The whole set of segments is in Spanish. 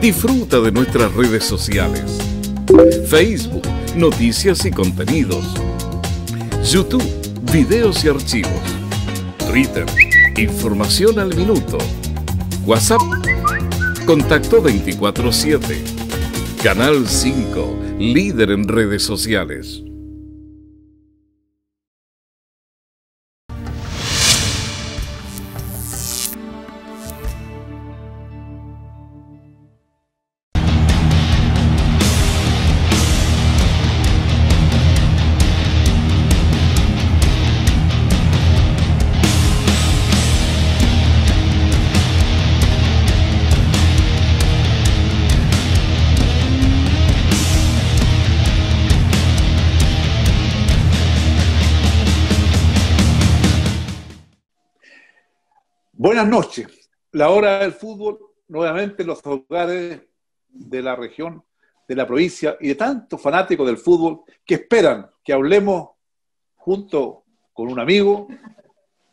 Disfruta de nuestras redes sociales. Facebook, noticias y contenidos. YouTube, videos y archivos. Twitter, información al minuto. WhatsApp, contacto 24-7. Canal 5, líder en redes sociales. Buenas noches. La hora del fútbol, nuevamente los hogares de la región, de la provincia y de tantos fanáticos del fútbol que esperan que hablemos junto con un amigo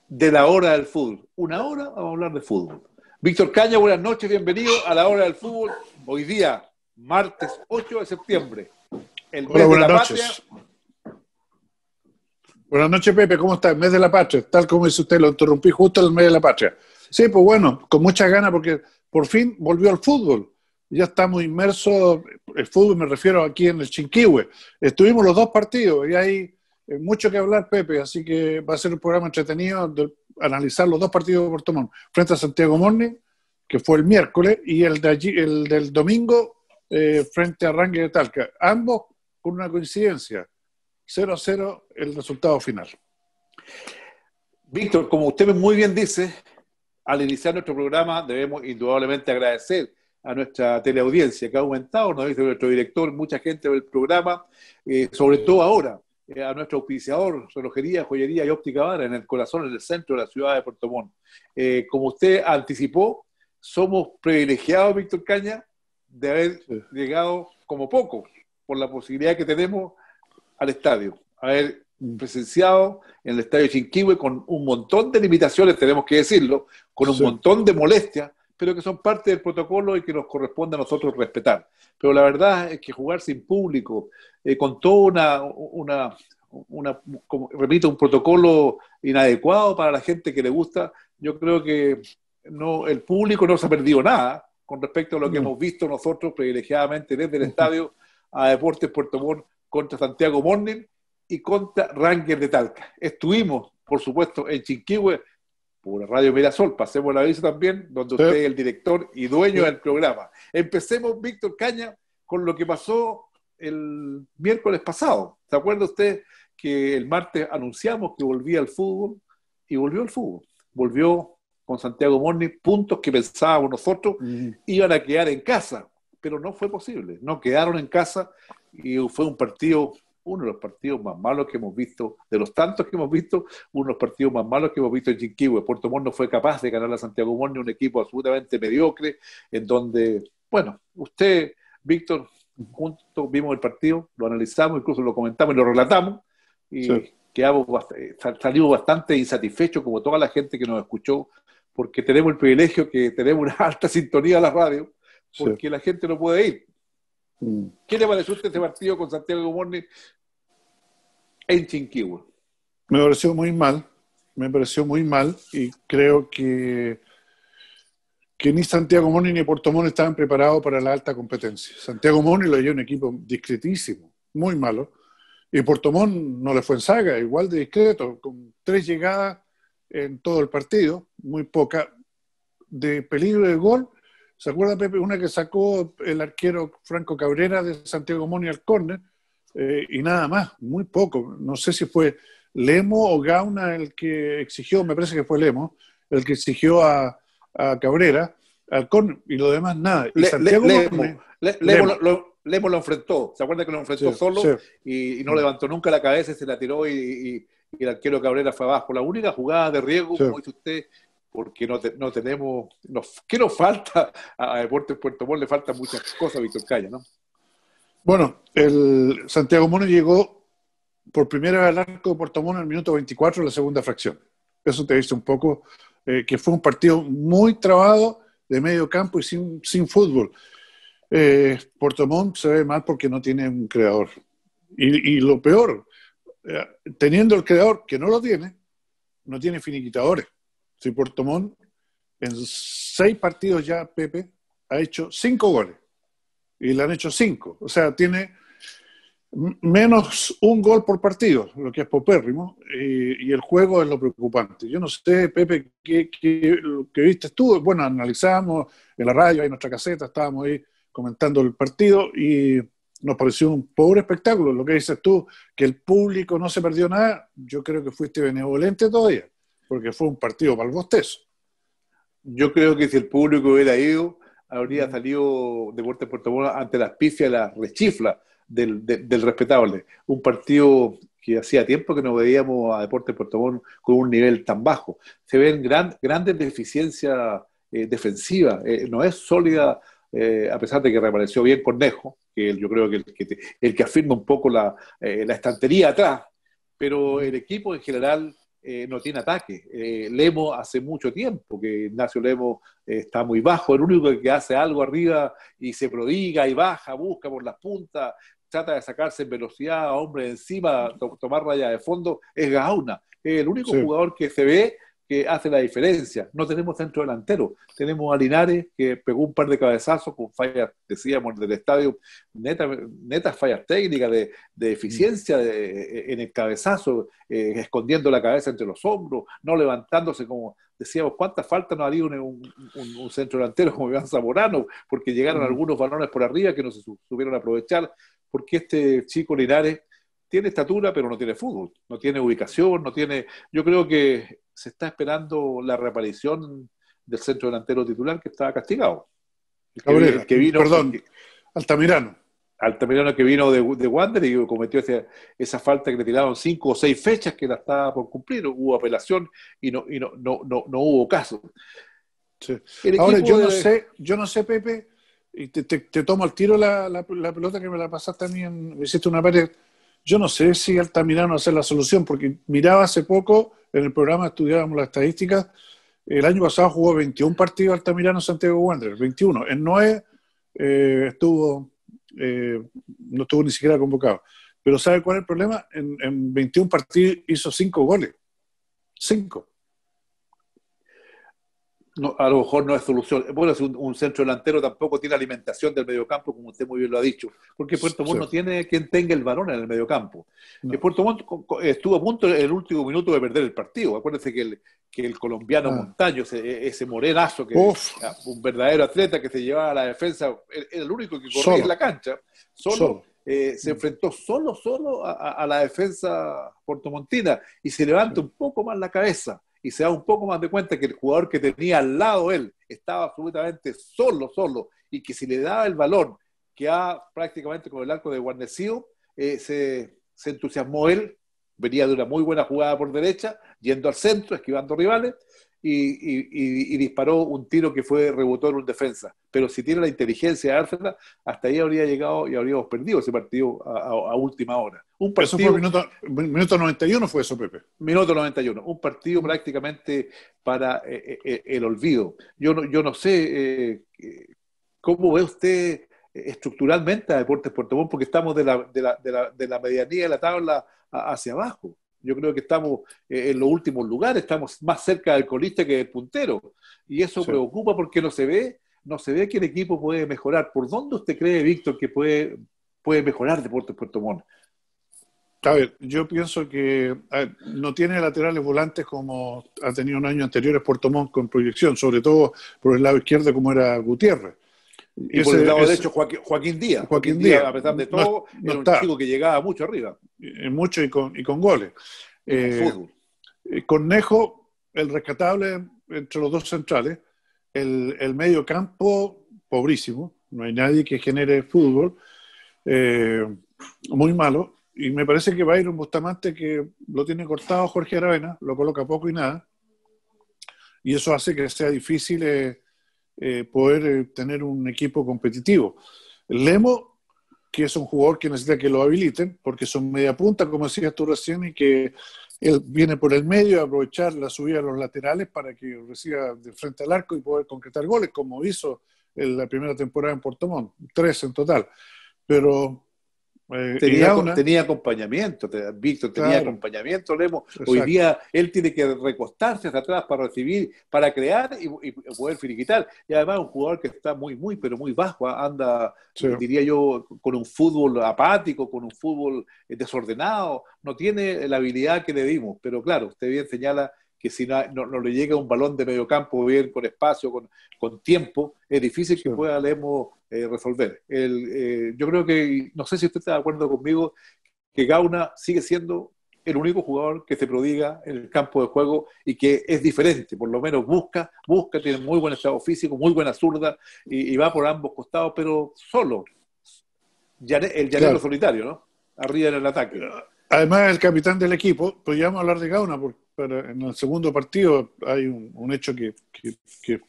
de la hora del fútbol. Una hora vamos a hablar de fútbol. Víctor Caña, buenas noches, bienvenido a la hora del fútbol. Hoy día, martes 8 de septiembre, el mes de la patria Buenas noches, Pepe. ¿Cómo está? El mes de la patria. Tal como dice usted, lo interrumpí justo en el mes de la patria. Sí, pues bueno, con muchas ganas porque por fin volvió al fútbol. Ya estamos inmersos, el eh, fútbol me refiero aquí en el Chinquihue. Estuvimos los dos partidos y hay eh, mucho que hablar, Pepe, así que va a ser un programa entretenido analizar los dos partidos de Puerto Montt, frente a Santiago Morning, que fue el miércoles, y el, de el del domingo eh, frente a Rangue de Talca. Ambos con una coincidencia, 0 a 0 el resultado final. Víctor, como usted muy bien dice, al iniciar nuestro programa debemos indudablemente agradecer a nuestra teleaudiencia que ha aumentado, nos dice nuestro director, mucha gente del programa, eh, sobre todo ahora, eh, a nuestro auspiciador, relojería, joyería y óptica vara en el corazón, en el centro de la ciudad de Puerto Montt. Eh, como usted anticipó, somos privilegiados, Víctor Caña, de haber llegado como poco, por la posibilidad que tenemos al estadio, haber presenciado en el estadio Chinquihue con un montón de limitaciones, tenemos que decirlo, con un montón de molestias, pero que son parte del protocolo y que nos corresponde a nosotros respetar. Pero la verdad es que jugar sin público, eh, con toda una, una, una repito, un protocolo inadecuado para la gente que le gusta, yo creo que no, el público no se ha perdido nada con respecto a lo que hemos visto nosotros privilegiadamente desde el estadio a Deportes Puerto Montt contra Santiago Morning y contra Ranger de Talca. Estuvimos, por supuesto, en Chinquihue por Radio Mirasol. Pasemos la vista también, donde usted es el director y dueño del programa. Empecemos, Víctor Caña, con lo que pasó el miércoles pasado. ¿Se acuerda usted que el martes anunciamos que volvía al fútbol? Y volvió al fútbol. Volvió con Santiago Morning, puntos que pensábamos nosotros iban a quedar en casa, pero no fue posible. No quedaron en casa y fue un partido, uno de los partidos más malos que hemos visto, de los tantos que hemos visto, uno de los partidos más malos que hemos visto en Chinquihue. Puerto Montt no fue capaz de ganar a Santiago ni un equipo absolutamente mediocre, en donde, bueno, usted, Víctor, juntos vimos el partido, lo analizamos, incluso lo comentamos y lo relatamos, y quedamos eh, salimos bastante insatisfechos, como toda la gente que nos escuchó, porque tenemos el privilegio que tenemos una alta sintonía a la radio, porque la gente no puede ir. ¿Qué le pareció usted este partido con Santiago Morne en Chinquihua? Me pareció muy mal, me pareció muy mal y creo que, que ni Santiago Moni ni Puerto estaban preparados para la alta competencia. Santiago Moni lo dio un equipo discretísimo, muy malo, y Puerto no le fue en saga, igual de discreto, con tres llegadas en todo el partido, muy poca, de peligro de gol ¿Se acuerda, Pepe? Una que sacó el arquero Franco Cabrera de Santiago Moni al córner eh, y nada más, muy poco. No sé si fue Lemo o Gauna el que exigió, me parece que fue Lemo, el que exigió a, Cabrera al córner y lo demás nada. Lemo, Lo, enfrentó, ¿se acuerda que lo enfrentó solo Y, no levantó nunca la cabeza, se la tiró y, el arquero Cabrera fue abajo. La única jugada de riesgo, como dice usted, porque no, tenemos, ¿qué nos falta a Deportes Puerto Montt? Le falta muchas cosas a Víctor Calle, ¿no? Bueno, el Santiago Mono llegó por primera vez al arco de Puerto Montt en el minuto 24 de la segunda fracción. Eso te dice un poco eh, que fue un partido muy trabado de medio campo y sin, sin fútbol. Eh, Puerto Montt se ve mal porque no tiene un creador. Y, lo peor, eh, teniendo el creador que no lo tiene, no tiene finiquitadores. Si Puerto Montt en seis partidos ya, Pepe, ha hecho cinco goles. Y le han hecho cinco. O sea, tiene menos un gol por partido, lo que es popérrimo, y, el juego es lo preocupante. Yo no sé, Pepe, qué, qué, viste tú. Bueno, analizamos en la radio, en nuestra caseta, estábamos ahí comentando el partido y nos pareció un pobre espectáculo. Lo que dices tú, que el público no se perdió nada, yo creo que fuiste benevolente todavía porque fue un partido para Yo creo que si el público hubiera ido, habría mm. salido deportes Puerto Bono ante las pifias, las rechiflas del, del respetable. Un partido que hacía tiempo que no veíamos a Deportes Puerto Montt con un nivel tan bajo. Se ven grandes deficiencias eh, defensivas, eh, no es sólida, eh, a pesar de que reapareció bien Cornejo, que yo creo que el que, el que afirma un poco la, la estantería atrás, pero mm. el equipo en general eh, no tiene ataque. Eh, Lemo hace mucho tiempo que Ignacio Lemo eh, está muy bajo, el único que hace algo arriba y se prodiga y baja, busca por las puntas, trata de sacarse en velocidad a hombre encima, tomar raya de fondo, es Gauna. el único jugador que se ve que hace la diferencia. No tenemos centro delantero, tenemos a Linares que pegó un par de cabezazos con fallas, decíamos, del estadio, netas fallas técnicas de, mm. eficiencia eh, en el cabezazo, eh, escondiendo la cabeza entre los hombros, no levantándose como decíamos, ¿cuántas faltas nos haría un, un, centro delantero como Iván Zamorano? Porque llegaron mm. algunos balones por arriba que no se supieron aprovechar, porque este chico Linares tiene estatura, pero no tiene fútbol, no tiene ubicación, no tiene. Yo creo que se está esperando la reaparición del centro delantero titular que estaba castigado. que, vino, perdón, Altamirano. Altamirano que vino de, Wander y cometió esa falta que le tiraron cinco o seis fechas que la estaba por cumplir, hubo apelación y no, y no, no, no, hubo caso. Ahora yo no sé, yo no sé, Pepe, y te, te, tomo al tiro la, la, pelota que me la pasaste a mí, hiciste una pared yo no sé si Altamirano va a ser la solución, porque miraba hace poco, en el programa estudiábamos las estadísticas, el año pasado jugó 21 partidos Altamirano Santiago Wanderers, 21. En Noé eh, estuvo, eh, no estuvo ni siquiera convocado. Pero ¿sabe cuál es el problema? En, en 21 partidos hizo 5 goles. 5 a lo mejor no es solución. Bueno, un, centro delantero tampoco tiene alimentación del mediocampo, como usted muy bien lo ha dicho, porque Puerto Montt no tiene quien tenga el balón en el mediocampo. campo. Puerto Montt estuvo a punto en el último minuto de perder el partido. Acuérdense que el, colombiano ah. Montaño, ese, morenazo, un verdadero atleta que se llevaba a la defensa, era el único que corría en la cancha, solo. Eh, se mm. enfrentó solo, solo a, la defensa portomontina y se levanta un poco más la cabeza y se da un poco más de cuenta que el jugador que tenía al lado él estaba absolutamente solo, solo, y que si le daba el balón, que ha prácticamente con el arco de guarnecido, eh, se, se entusiasmó él, venía de una muy buena jugada por derecha, yendo al centro, esquivando rivales, y, disparó un tiro que fue rebotó en un defensa. Pero si tiene la inteligencia de Arsenal, hasta ahí habría llegado y habríamos perdido ese partido a, última hora. Un eso fue minuto, minuto 91, fue eso, Pepe. Minuto 91. Un partido prácticamente para eh, eh, eh, el olvido. Yo no, yo no sé cómo ve usted estructuralmente a Deportes Puerto Montt, porque estamos de la, de la, de la, de la medianía de la tabla hacia abajo. Yo creo que estamos eh, en los últimos lugares, estamos más cerca del colista que del puntero. Y eso preocupa porque no se ve, no se ve que el equipo puede mejorar. ¿Por dónde usted cree, Víctor, que puede, puede mejorar Deportes Puerto Montt? A ver, yo pienso que no tiene laterales volantes como ha tenido un año anterior Puerto Montt con proyección, sobre todo por el lado izquierdo como era Gutiérrez. Y por el lado derecho, Joaquín, Díaz. Joaquín, Díaz, a pesar de todo, era un chico que llegaba mucho arriba. Mucho y con, y con goles. Eh, eh, Cornejo, el rescatable entre los dos centrales, el, el, medio campo pobrísimo, no hay nadie que genere fútbol, eh, muy malo, y me parece que va a ir un Bustamante que lo tiene cortado Jorge Aravena, lo coloca poco y nada, y eso hace que sea difícil eh, eh, poder eh, tener un equipo competitivo. Lemo, que es un jugador que necesita que lo habiliten, porque son media punta, como decías tú recién, y que él viene por el medio a aprovechar la subida a los laterales para que reciba de frente al arco y poder concretar goles, como hizo en la primera temporada en Portomón. tres en total. Pero eh, tenía, acompañamiento, Víctor, tenía acompañamiento, Lemo Hoy día él tiene que recostarse hasta atrás para recibir, para crear y, poder finiquitar. Y además un jugador que está muy, muy, pero muy bajo, ¿ah? anda, diría yo, con un fútbol apático, con un fútbol eh, desordenado, no tiene la habilidad que le dimos. Pero claro, usted bien señala que si no, le llega un balón de medio campo bien, con espacio, con, con tiempo, es difícil que pueda Lemo eh, resolver. El, eh, yo creo que, no sé si usted está de acuerdo conmigo, que Gauna sigue siendo el único jugador que se prodiga en el campo de juego y que es diferente, por lo menos busca, busca, tiene muy buen estado físico, muy buena zurda y, va por ambos costados, pero solo. El llanero solitario, ¿no? Arriba en el ataque. Además, el capitán del equipo, podríamos pues a hablar de Gauna, porque en el segundo partido hay un, hecho que,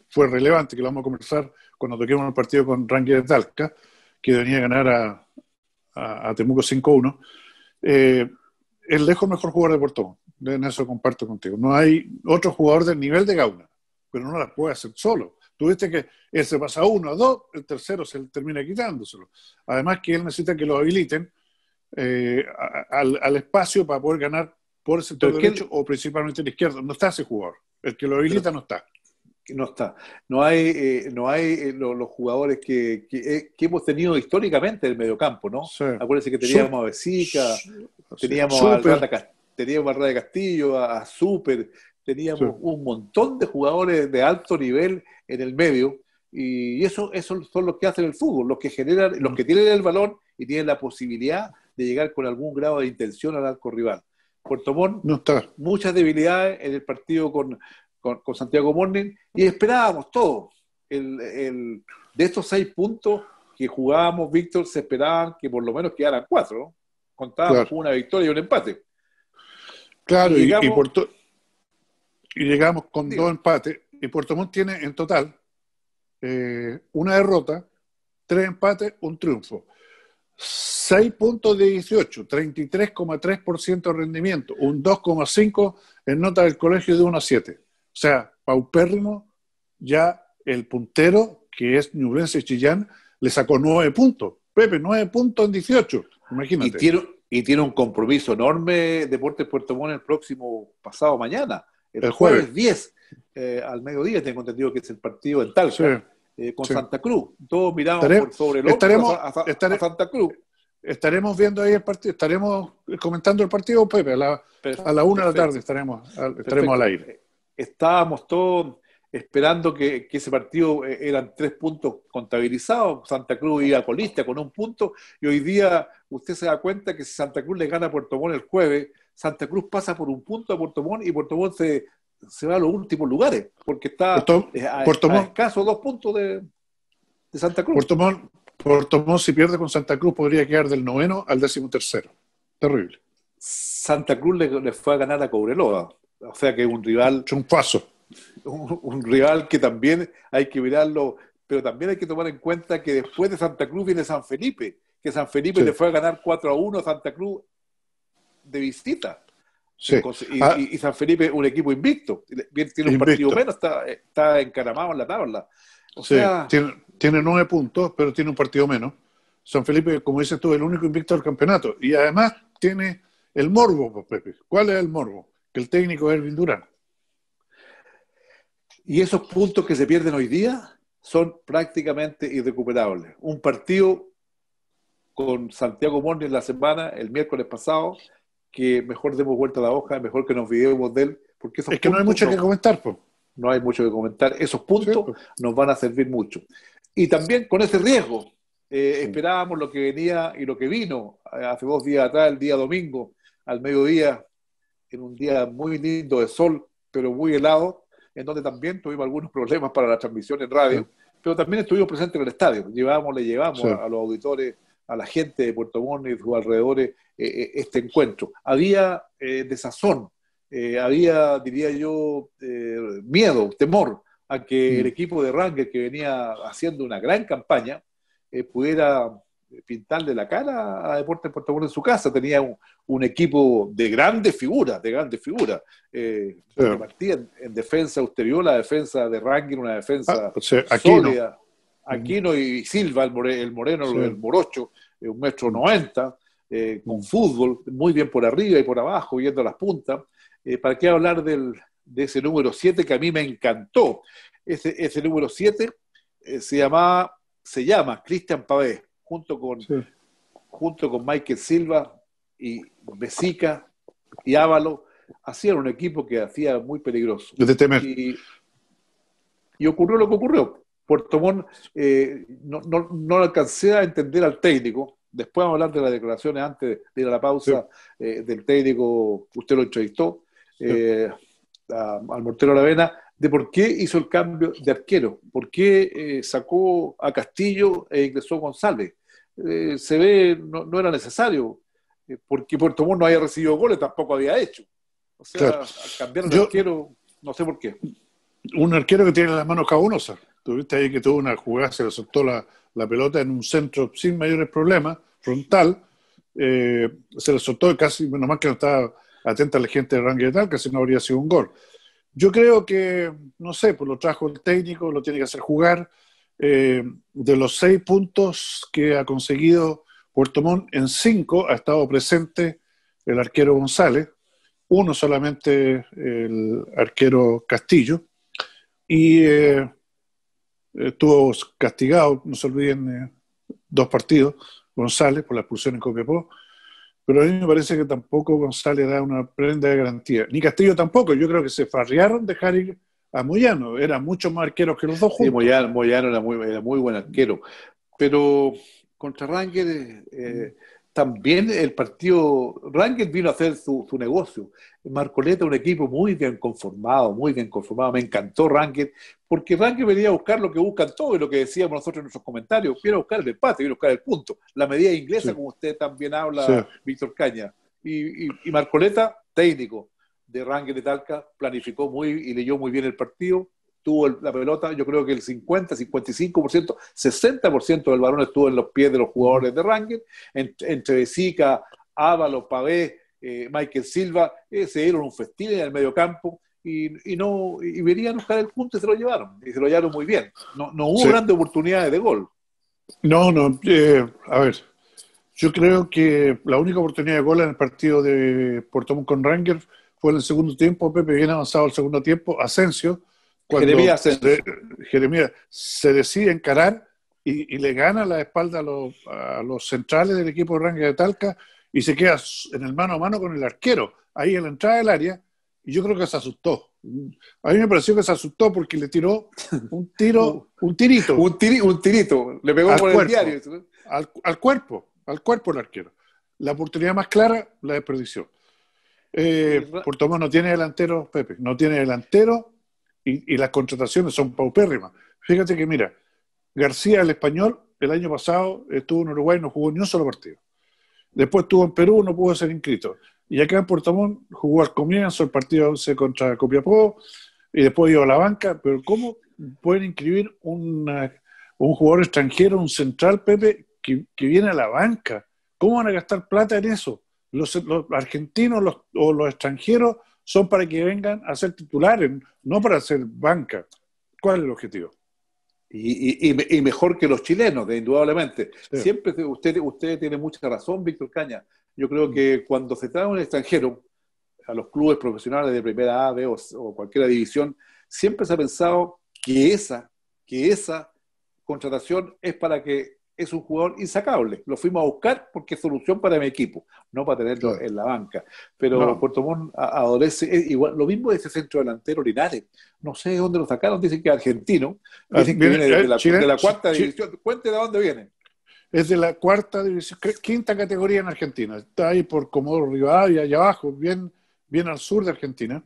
fue relevante, que lo vamos a conversar cuando toquemos el partido con de Talca, que venía a ganar a, Temuco 5-1. Eh, el lejos mejor jugador de Puerto en eso comparto contigo. No hay otro jugador del nivel de Gauna, pero no las puede hacer solo. Tuviste que él se pasa uno a dos, el tercero se termina quitándoselo. Además que él necesita que lo habiliten eh, al, al, espacio para poder ganar por el sector derecho o principalmente la izquierda. No está ese jugador. El que lo habilita no está. No está. No hay, eh, no hay eh, los, jugadores que, hemos tenido históricamente en el mediocampo, ¿no? Acuérdense que teníamos a Besica, teníamos, a teníamos a Raya Castillo, a, Super, teníamos un montón de jugadores de alto nivel en el medio. Y eso, eso son los que hacen el fútbol, los que generan, los que mm. tienen el balón y tienen la posibilidad de llegar con algún grado de intención al arco rival. Puerto Montt, muchas debilidades en el partido con, Santiago Morning y esperábamos todos. de estos seis puntos que jugábamos, Víctor, se esperaban que por lo menos quedaran cuatro. Contábamos una victoria y un empate. Claro, y, llegamos, y, llegamos con dos empates. Y Puerto Montt tiene en total eh, una derrota, tres empates, un triunfo. 6 puntos de 18, 33,3% de rendimiento, un 2,5 en nota del colegio de 1 a 7. O sea, paupérrimo, ya el puntero, que es Ñublense Chillán, le sacó 9 puntos. Pepe, 9 puntos en 18, imagínate. Y tiene, un compromiso enorme Deportes Puerto Montt el próximo pasado mañana, el, jueves. 10, eh, al mediodía, tengo entendido que es el partido en Talca. Sí. Eh, con Santa Cruz. Todos miramos por sobre el otro estaremos, a, Santa Cruz. Estaremos viendo ahí el partido, estaremos comentando el partido, Pepe, a la, una de la tarde estaremos, estaremos al aire. Eh, estábamos todos esperando que, ese partido eh, eran tres puntos contabilizados. Santa Cruz iba colista con un punto y hoy día usted se da cuenta que si Santa Cruz le gana a Puerto Montt el jueves, Santa Cruz pasa por un punto a Puerto Montt y Puerto Montt se, se va a los últimos lugares, porque está Puerto, eh, a, caso dos puntos de, de Santa Cruz. Puerto Montt, si pierde con Santa Cruz, podría quedar del noveno al décimo tercero. Terrible. Santa Cruz le, fue a ganar a Cobreloa, o sea que es un rival... Un, un rival que también hay que mirarlo, pero también hay que tomar en cuenta que después de Santa Cruz viene San Felipe, que San Felipe le fue a ganar 4 a 1 a Santa Cruz de visita. Ah. Y, San Felipe, un equipo invicto. Tiene un partido menos, está, encaramado en la tabla. O sea... tiene, nueve puntos, pero tiene un partido menos. San Felipe, como dices tú, es el único invicto del campeonato. Y además tiene el morbo, pues, Pepe. ¿Cuál es el morbo? Que el técnico es Erwin Durán. Y esos puntos que se pierden hoy día son prácticamente irrecuperables. Un partido con Santiago Morni en la semana, el miércoles pasado, que mejor demos vuelta a la hoja, mejor que nos olvidemos de él, porque es que no hay mucho que comentar. pues No hay mucho que comentar. Esos puntos nos van a servir mucho. Y también con ese riesgo, eh, esperábamos lo que venía y lo que vino eh, hace dos días atrás, el día domingo, al mediodía, en un día muy lindo de sol, pero muy helado, en donde también tuvimos algunos problemas para la transmisión en radio, pero también estuvimos presentes en el estadio, llevábamos, le llevamos a, los auditores a la gente de Puerto Montt y sus alrededores eh, eh, este encuentro. Había eh, desazón, había, diría yo, miedo, temor a que mm. el equipo de Ranger que venía haciendo una gran campaña, pudiera pintarle la cara a Deportes Puerto Montt en su casa. Tenía un, equipo de grandes figuras, de grandes figuras. Eh, en, defensa, usted la defensa de Ranger, una defensa ah, sólida. Aquino y Silva, el moreno, el, morocho, eh, un metro noventa, eh, con fútbol, muy bien por arriba y por abajo, viendo las puntas. Eh, ¿Para qué hablar de ese número 7 que a mí me encantó? Ese, número 7 se, se llama Cristian Pavé, junto con, junto con Michael Silva y Besica y Ávalo. Hacían un equipo que hacía muy peligroso. y ocurrió lo que ocurrió. Puerto Montt, eh, no, no, alcancé a entender al técnico. Después vamos a hablar de las declaraciones antes de ir a la pausa eh, del técnico, usted lo entrevistó, eh, al Mortero Aravena, de por qué hizo el cambio de arquero, por qué sacó a Castillo e ingresó González. se ve, no, era necesario, porque Puerto Montt no había recibido goles, tampoco había hecho. O sea, al cambiar de arquero, no sé por qué. Un arquero que tiene las manos uno. Tuviste ahí que tuvo una jugada, se le soltó la, pelota en un centro sin mayores problemas, frontal. Eh, se le soltó casi, menos mal que no estaba atenta la gente de tal, casi no habría sido un gol. Yo creo que, no sé, pues lo trajo el técnico, lo tiene que hacer jugar. Eh, de los seis puntos que ha conseguido Puerto Montt, en cinco ha estado presente el arquero González, uno solamente el arquero Castillo. Y eh, estuvo castigado, no se olviden, eh, dos partidos, González, por la expulsión en Copiapó. Pero a mí me parece que tampoco González da una prenda de garantía. Ni Castillo tampoco. Yo creo que se farriaron de Harry a Moyano. Era mucho más arquero que los dos juntos. Sí, Moyano, era, muy, era muy buen arquero. Pero contra Rangers también el partido Rangel vino a hacer su, su, negocio. Marcoleta, un equipo muy bien conformado, muy bien conformado. Me encantó Rangel, porque Rangel venía a buscar lo que buscan todos y lo que decíamos nosotros en nuestros comentarios. Quiero buscar el empate, quiero buscar el punto. La medida inglesa, como usted también habla, Víctor Caña. Y, y, Marcoleta, técnico de Rangel de Talca, planificó muy y leyó muy bien el partido tuvo la pelota, yo creo que el 50, 55%, 60% del balón estuvo en los pies de los jugadores de Rangel, entre, Vesica, Ávalo Pavé, eh, Michael Silva, eh, se dieron un festín en el medio campo y, no y venían a buscar el punto y se lo llevaron, y se lo llevaron muy bien. No, no hubo grandes oportunidades de gol. No, no, eh, a ver, yo creo que la única oportunidad de gol en el partido de Puerto con Rangel fue en el segundo tiempo, Pepe bien avanzado el segundo tiempo, Asensio, Jeremías se, se decide encarar y, le gana la espalda a los, centrales del equipo de de Talca y se queda en el mano a mano con el arquero, ahí en la entrada del área, y yo creo que se asustó. A mí me pareció que se asustó porque le tiró un tiro, un tirito. un, tirito, le pegó por el diario. Al, cuerpo, al cuerpo el arquero. La oportunidad más clara la desperdició. por eh, Puerto no tiene delantero, Pepe, no tiene delantero, y, las contrataciones son paupérrimas. Fíjate que, mira, García, el español, el año pasado estuvo en Uruguay y no jugó ni un solo partido. Después estuvo en Perú, no pudo ser inscrito. Y acá en Portamón jugó al comienzo el partido 11 contra Copiapó y después iba a la banca. Pero ¿cómo pueden inscribir un jugador extranjero, un central, Pepe, que, que, viene a la banca? ¿Cómo van a gastar plata en eso? Los, los argentinos los, o los extranjeros son para que vengan a ser titulares, no para ser banca. ¿Cuál es el objetivo? Y, mejor que los chilenos, indudablemente. Siempre usted, usted tiene mucha razón, Víctor Caña. Yo creo mm. que cuando se trae un extranjero a los clubes profesionales de primera A, B o, cualquier división, siempre se ha pensado que esa contratación es para que es un jugador insacable. Lo fuimos a buscar porque es solución para mi equipo, no para tenerlo en la banca. Pero Puerto Montt adolece, igual, lo mismo de ese centro delantero Linares. No sé de dónde lo sacaron, dicen que es argentino, ah, dicen que viene, de, eh, la, cuarta división. Cuente de dónde viene. Es de la cuarta división, quinta categoría en Argentina. Está ahí por Comodoro Rivadavia, allá abajo, bien, bien al sur de Argentina.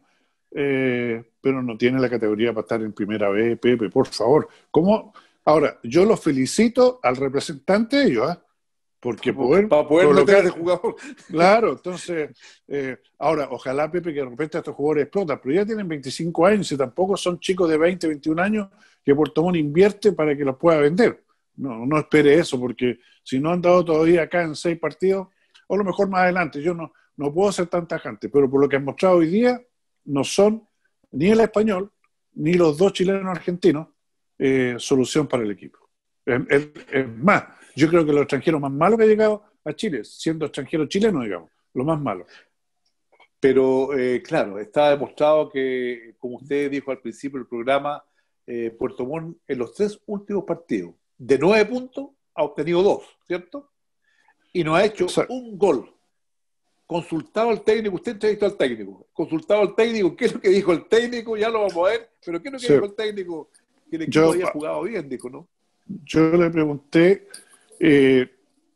Eh, pero no tiene la categoría para estar en primera B, Pepe, por favor. ¿Cómo? Ahora, yo los felicito al representante de ellos, ¿ah? porque poder, para poder colocar de jugador. Claro, entonces, eh, ahora, ojalá Pepe que de repente estos jugadores explotan, pero ya tienen 25 años y tampoco son chicos de 20, 21 años que Puerto invierte para que los pueda vender. No, no espere eso, porque si no han dado todavía acá en seis partidos, o a lo mejor más adelante, yo no, no puedo ser tan tajante, pero por lo que han mostrado hoy día, no son ni el español, ni los dos chilenos argentinos, eh, solución para el equipo. Es, más, yo creo que los extranjeros más malos que ha llegado a Chile, siendo extranjero chileno, digamos, lo más malo. Pero eh, claro, está demostrado que, como usted dijo al principio del programa, eh, Puerto Montt en los tres últimos partidos, de nueve puntos, ha obtenido dos, ¿cierto? Y no ha hecho un gol. Consultado al técnico, usted entrevistó al técnico, consultado al técnico, ¿qué es lo que dijo el técnico? Ya lo vamos a ver, pero ¿qué es lo que dijo el técnico? yo, había jugado bien, dijo, ¿no? Yo le pregunté eh,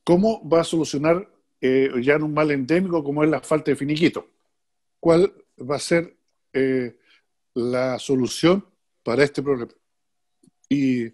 cómo va a solucionar eh, ya en un mal endémico como es la falta de finiquito. ¿Cuál va a ser eh, la solución para este problema? Y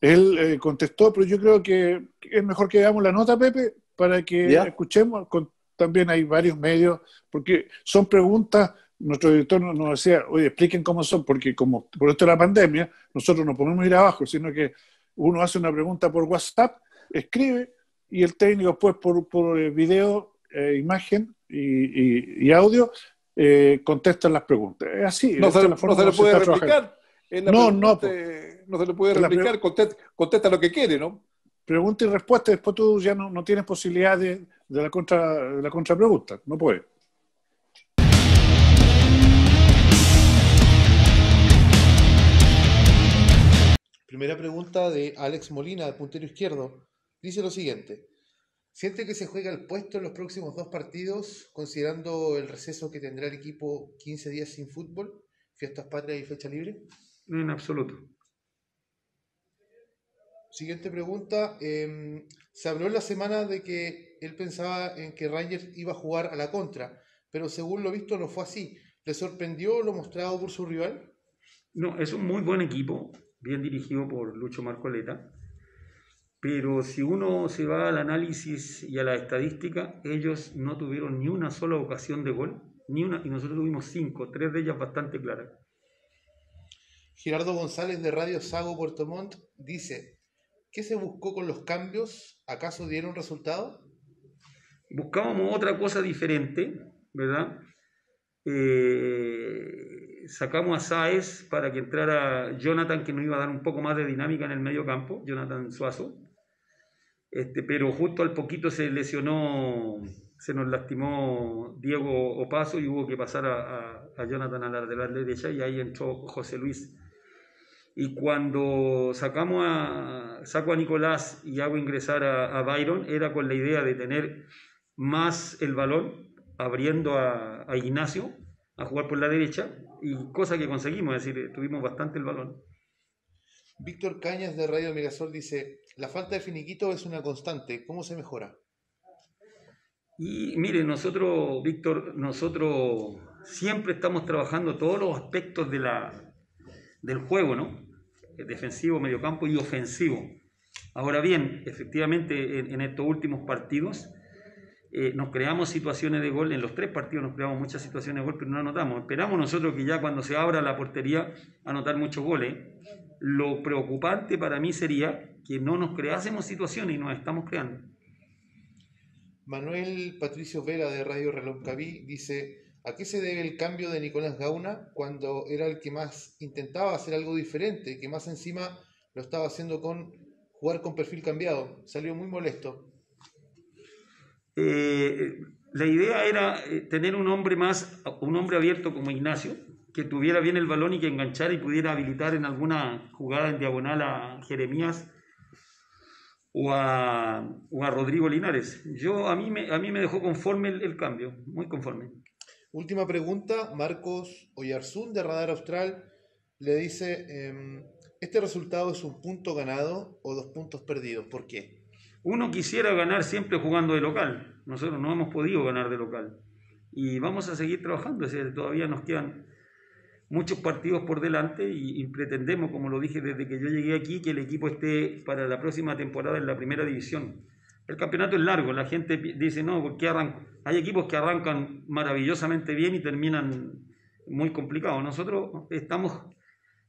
él contestó, pero yo creo que es mejor que hagamos la nota, Pepe, para que escuchemos. también hay varios medios, porque son preguntas nuestro director nos decía, oye, expliquen cómo son, porque como por esto de la pandemia, nosotros no podemos ir abajo, sino que uno hace una pregunta por WhatsApp, escribe, y el técnico después por, por eh, video, eh, imagen y, audio eh, contesta las preguntas. Es así. No, se, le puede replicar. no, no, pues. no se le puede replicar, contesta, lo que quiere, ¿no? Pregunta y respuesta, después tú ya no, tienes posibilidad de, de la contra de la contrapregunta, no puedes. Primera pregunta de Alex Molina, puntero izquierdo. Dice lo siguiente. ¿Siente que se juega el puesto en los próximos dos partidos, considerando el receso que tendrá el equipo 15 días sin fútbol, fiestas patrias y fecha libre? No, en absoluto. Siguiente pregunta. Em, se habló en la semana de que él pensaba en que Rangers iba a jugar a la contra, pero según lo visto no fue así. ¿Le sorprendió lo mostrado por su rival? No, es un muy buen equipo bien dirigido por Lucho Marcoleta. Pero si uno se va al análisis y a la estadística, ellos no tuvieron ni una sola ocasión de gol, ni una, y nosotros tuvimos cinco, tres de ellas bastante claras. Gerardo González de Radio Sago Puerto Montt dice, ¿qué se buscó con los cambios? ¿Acaso dieron resultado? Buscábamos otra cosa diferente, ¿verdad? Eh, sacamos a Saez para que entrara Jonathan, que nos iba a dar un poco más de dinámica en el medio campo, Jonathan Suazo. Este, pero justo al poquito se lesionó, se nos lastimó Diego Opaso y hubo que pasar a, Jonathan a la, de la derecha y ahí entró José Luis. Y cuando sacamos a, saco a Nicolás y hago ingresar a, Byron, era con la idea de tener más el balón, abriendo a, a Ignacio a jugar por la derecha, y cosa que conseguimos, es decir, eh, tuvimos bastante el balón. Víctor Cañas de Radio Mirasol dice, la falta de finiquito es una constante, ¿cómo se mejora? Y mire, nosotros, Víctor, nosotros siempre estamos trabajando todos los aspectos del juego, ¿no? Eh, defensivo, mediocampo y ofensivo. Ahora bien, efectivamente, en estos últimos partidos eh, nos creamos situaciones de gol, en los tres partidos nos creamos muchas situaciones de gol, pero no anotamos. Esperamos nosotros que ya cuando se abra la portería anotar muchos goles. Lo preocupante para mí sería que no nos creásemos situaciones y nos estamos creando. Manuel Patricio Vera de Radio Reloncaví dice, ¿a qué se debe el cambio de Nicolás Gauna cuando era el que más intentaba hacer algo diferente, que más encima lo estaba haciendo con jugar con perfil cambiado? Salió muy molesto. Eh, la idea era eh, tener un hombre más, un hombre abierto como Ignacio, que tuviera bien el balón y que enganchara y pudiera habilitar en alguna jugada en diagonal a Jeremías o a, Rodrigo Linares. Yo, a, mí me, a mí me dejó conforme el, cambio, muy conforme. Última pregunta, Marcos Oyarzún de Radar Austral le dice, em, ¿este resultado es un punto ganado o dos puntos perdidos? ¿Por qué? Uno quisiera ganar siempre jugando de local. Nosotros no hemos podido ganar de local. Y vamos a seguir trabajando. todavía nos quedan muchos partidos por delante y, pretendemos, como lo dije desde que yo llegué aquí, que el equipo esté para la próxima temporada en la primera división. El campeonato es largo. La gente dice, no, porque Hay equipos que arrancan maravillosamente bien y terminan muy complicados. Nosotros estamos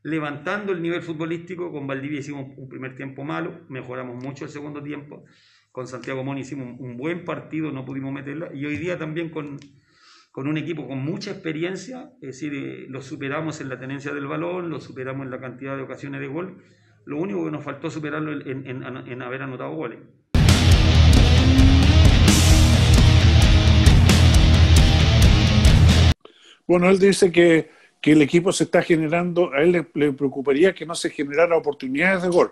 levantando el nivel futbolístico. Con Valdivia hicimos un primer tiempo malo, mejoramos mucho el segundo tiempo. Con Santiago Moni hicimos un, buen partido, no pudimos meterla. Y hoy día también con, un equipo con mucha experiencia, es decir, eh, lo superamos en la tenencia del balón, lo superamos en la cantidad de ocasiones de gol. Lo único que nos faltó superarlo en haber anotado goles. Bueno, él dice que que el equipo se está generando, a él le, preocuparía que no se generara oportunidades de gol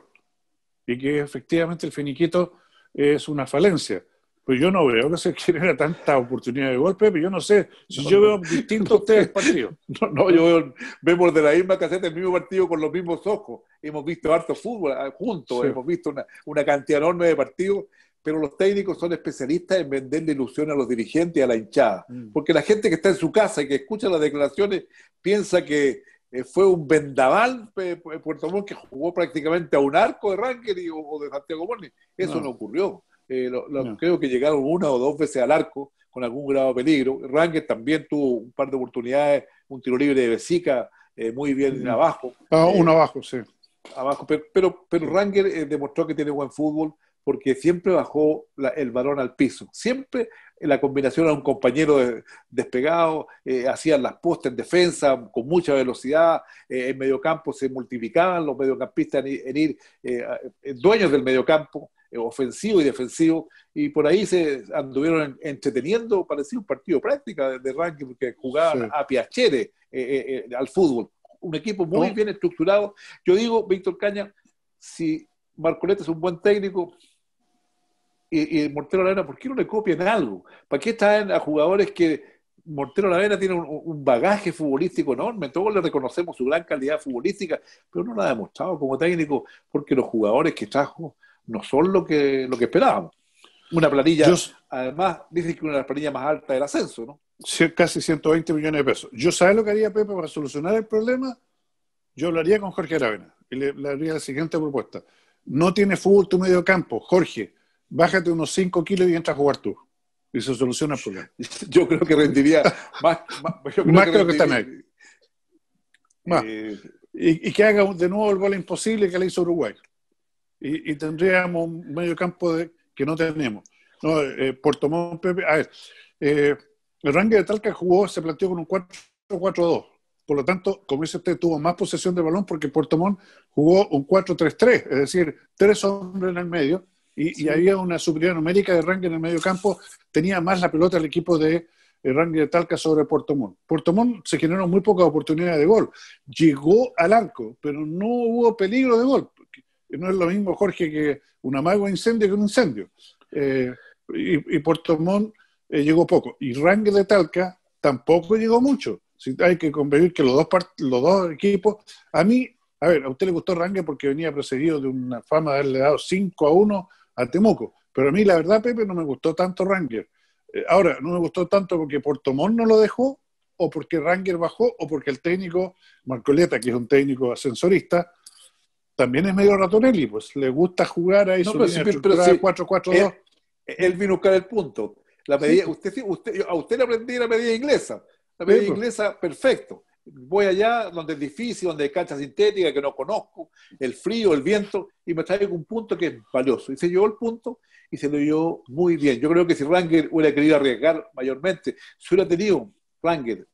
y que efectivamente el finiquito es una falencia. Pues yo no veo que se genera tanta oportunidad de gol, pero Yo no sé. Si yo veo distintos tres partidos. No, no, yo veo, vemos de la misma caseta el mismo partido con los mismos ojos. Hemos visto harto fútbol ah, juntos, hemos visto una, una cantidad enorme de partidos pero los técnicos son especialistas en venderle ilusión a los dirigentes y a la hinchada. Mm. Porque la gente que está en su casa y que escucha las declaraciones piensa que eh, fue un vendaval de eh, Puerto Montt que jugó prácticamente a un arco de Rangel o, de Santiago Morni. Eso no, ocurrió. Eh, creo que llegaron una o dos veces al arco con algún grado de peligro. Rangel también tuvo un par de oportunidades, un tiro libre de Besica muy bien mm. abajo. Ah, uno abajo, sí. Abajo, pero, pero, pero Rangel demostró que tiene buen fútbol porque siempre bajó el balón al piso. Siempre la combinación a un compañero despegado, eh, hacían las postas en defensa con mucha velocidad, en eh, en mediocampo se multiplicaban los mediocampistas en, ir, eh, dueños del mediocampo, ofensivo y defensivo, y por ahí se anduvieron entreteniendo, parecía un partido práctica de, ranking, porque jugaban a Piachere al fútbol. Un equipo muy bien estructurado. Yo digo, Víctor Caña, si Marcoleta es un buen técnico, y, Mortero Lavena, ¿por qué no le copian algo? ¿Para qué están a jugadores que Mortero Lavena tiene un, bagaje futbolístico enorme, todos le reconocemos su gran calidad futbolística, pero no lo ha demostrado como técnico, porque los jugadores que trajo no son lo que, lo que esperábamos. Una planilla, además, dice que una de las planillas más altas del ascenso, ¿no? Casi 120 millones de pesos. ¿Yo sabes lo que haría Pepe para solucionar el problema? Yo hablaría con Jorge Lavena. y le, le haría la siguiente propuesta. No tiene fútbol tu medio campo, Jorge bájate unos 5 kilos y entra a jugar tú. Y se soluciona el problema. Yo creo que rendiría más, creo que, está está más. Eh, y, y, que haga de nuevo el gol imposible que le hizo Uruguay. Y, y tendríamos un medio campo de, que no tenemos. No, eh, Puerto Pepe, a ver, eh, el rango de Talca jugó, se planteó con un 4-4-2. Por lo tanto, como dice usted, tuvo más posesión de balón porque Puerto Montt jugó un 4-3-3, es decir, tres hombres en el medio y, había una superioridad numérica de Rangue en el medio campo, tenía más la pelota el equipo de eh, Rangue de Talca sobre Puerto Montt. Puerto Montt se generó muy poca oportunidad de gol, llegó al arco, pero no hubo peligro de gol. No es lo mismo, Jorge, que un amago incendio que un incendio. Eh, y, y, Puerto Montt eh, llegó poco. Y Rangue de Talca tampoco llegó mucho. hay que convenir que los dos, los dos equipos, a mí, a ver, a usted le gustó Rangue porque venía precedido de una fama de haberle dado 5 a 1 a Temuco. Pero a mí, la verdad, Pepe, no me gustó tanto Ranger. Eh, ahora, no me gustó tanto porque Portomón no lo dejó, o porque Ranger bajó, o porque el técnico Marcoleta, que es un técnico ascensorista, también es medio ratonelli, pues le gusta jugar ahí eso. No, pero, 4 4 2 él, vino a buscar el punto. La medida, usted, usted, a usted le aprendí la medida inglesa. La medida pues. inglesa, perfecto voy allá donde es difícil, donde hay cancha sintética que no conozco, el frío, el viento, y me traigo un punto que es valioso. Y se llevó el punto y se lo llevó muy bien. Yo creo que si Rangel hubiera querido arriesgar mayormente, si hubiera tenido Rangel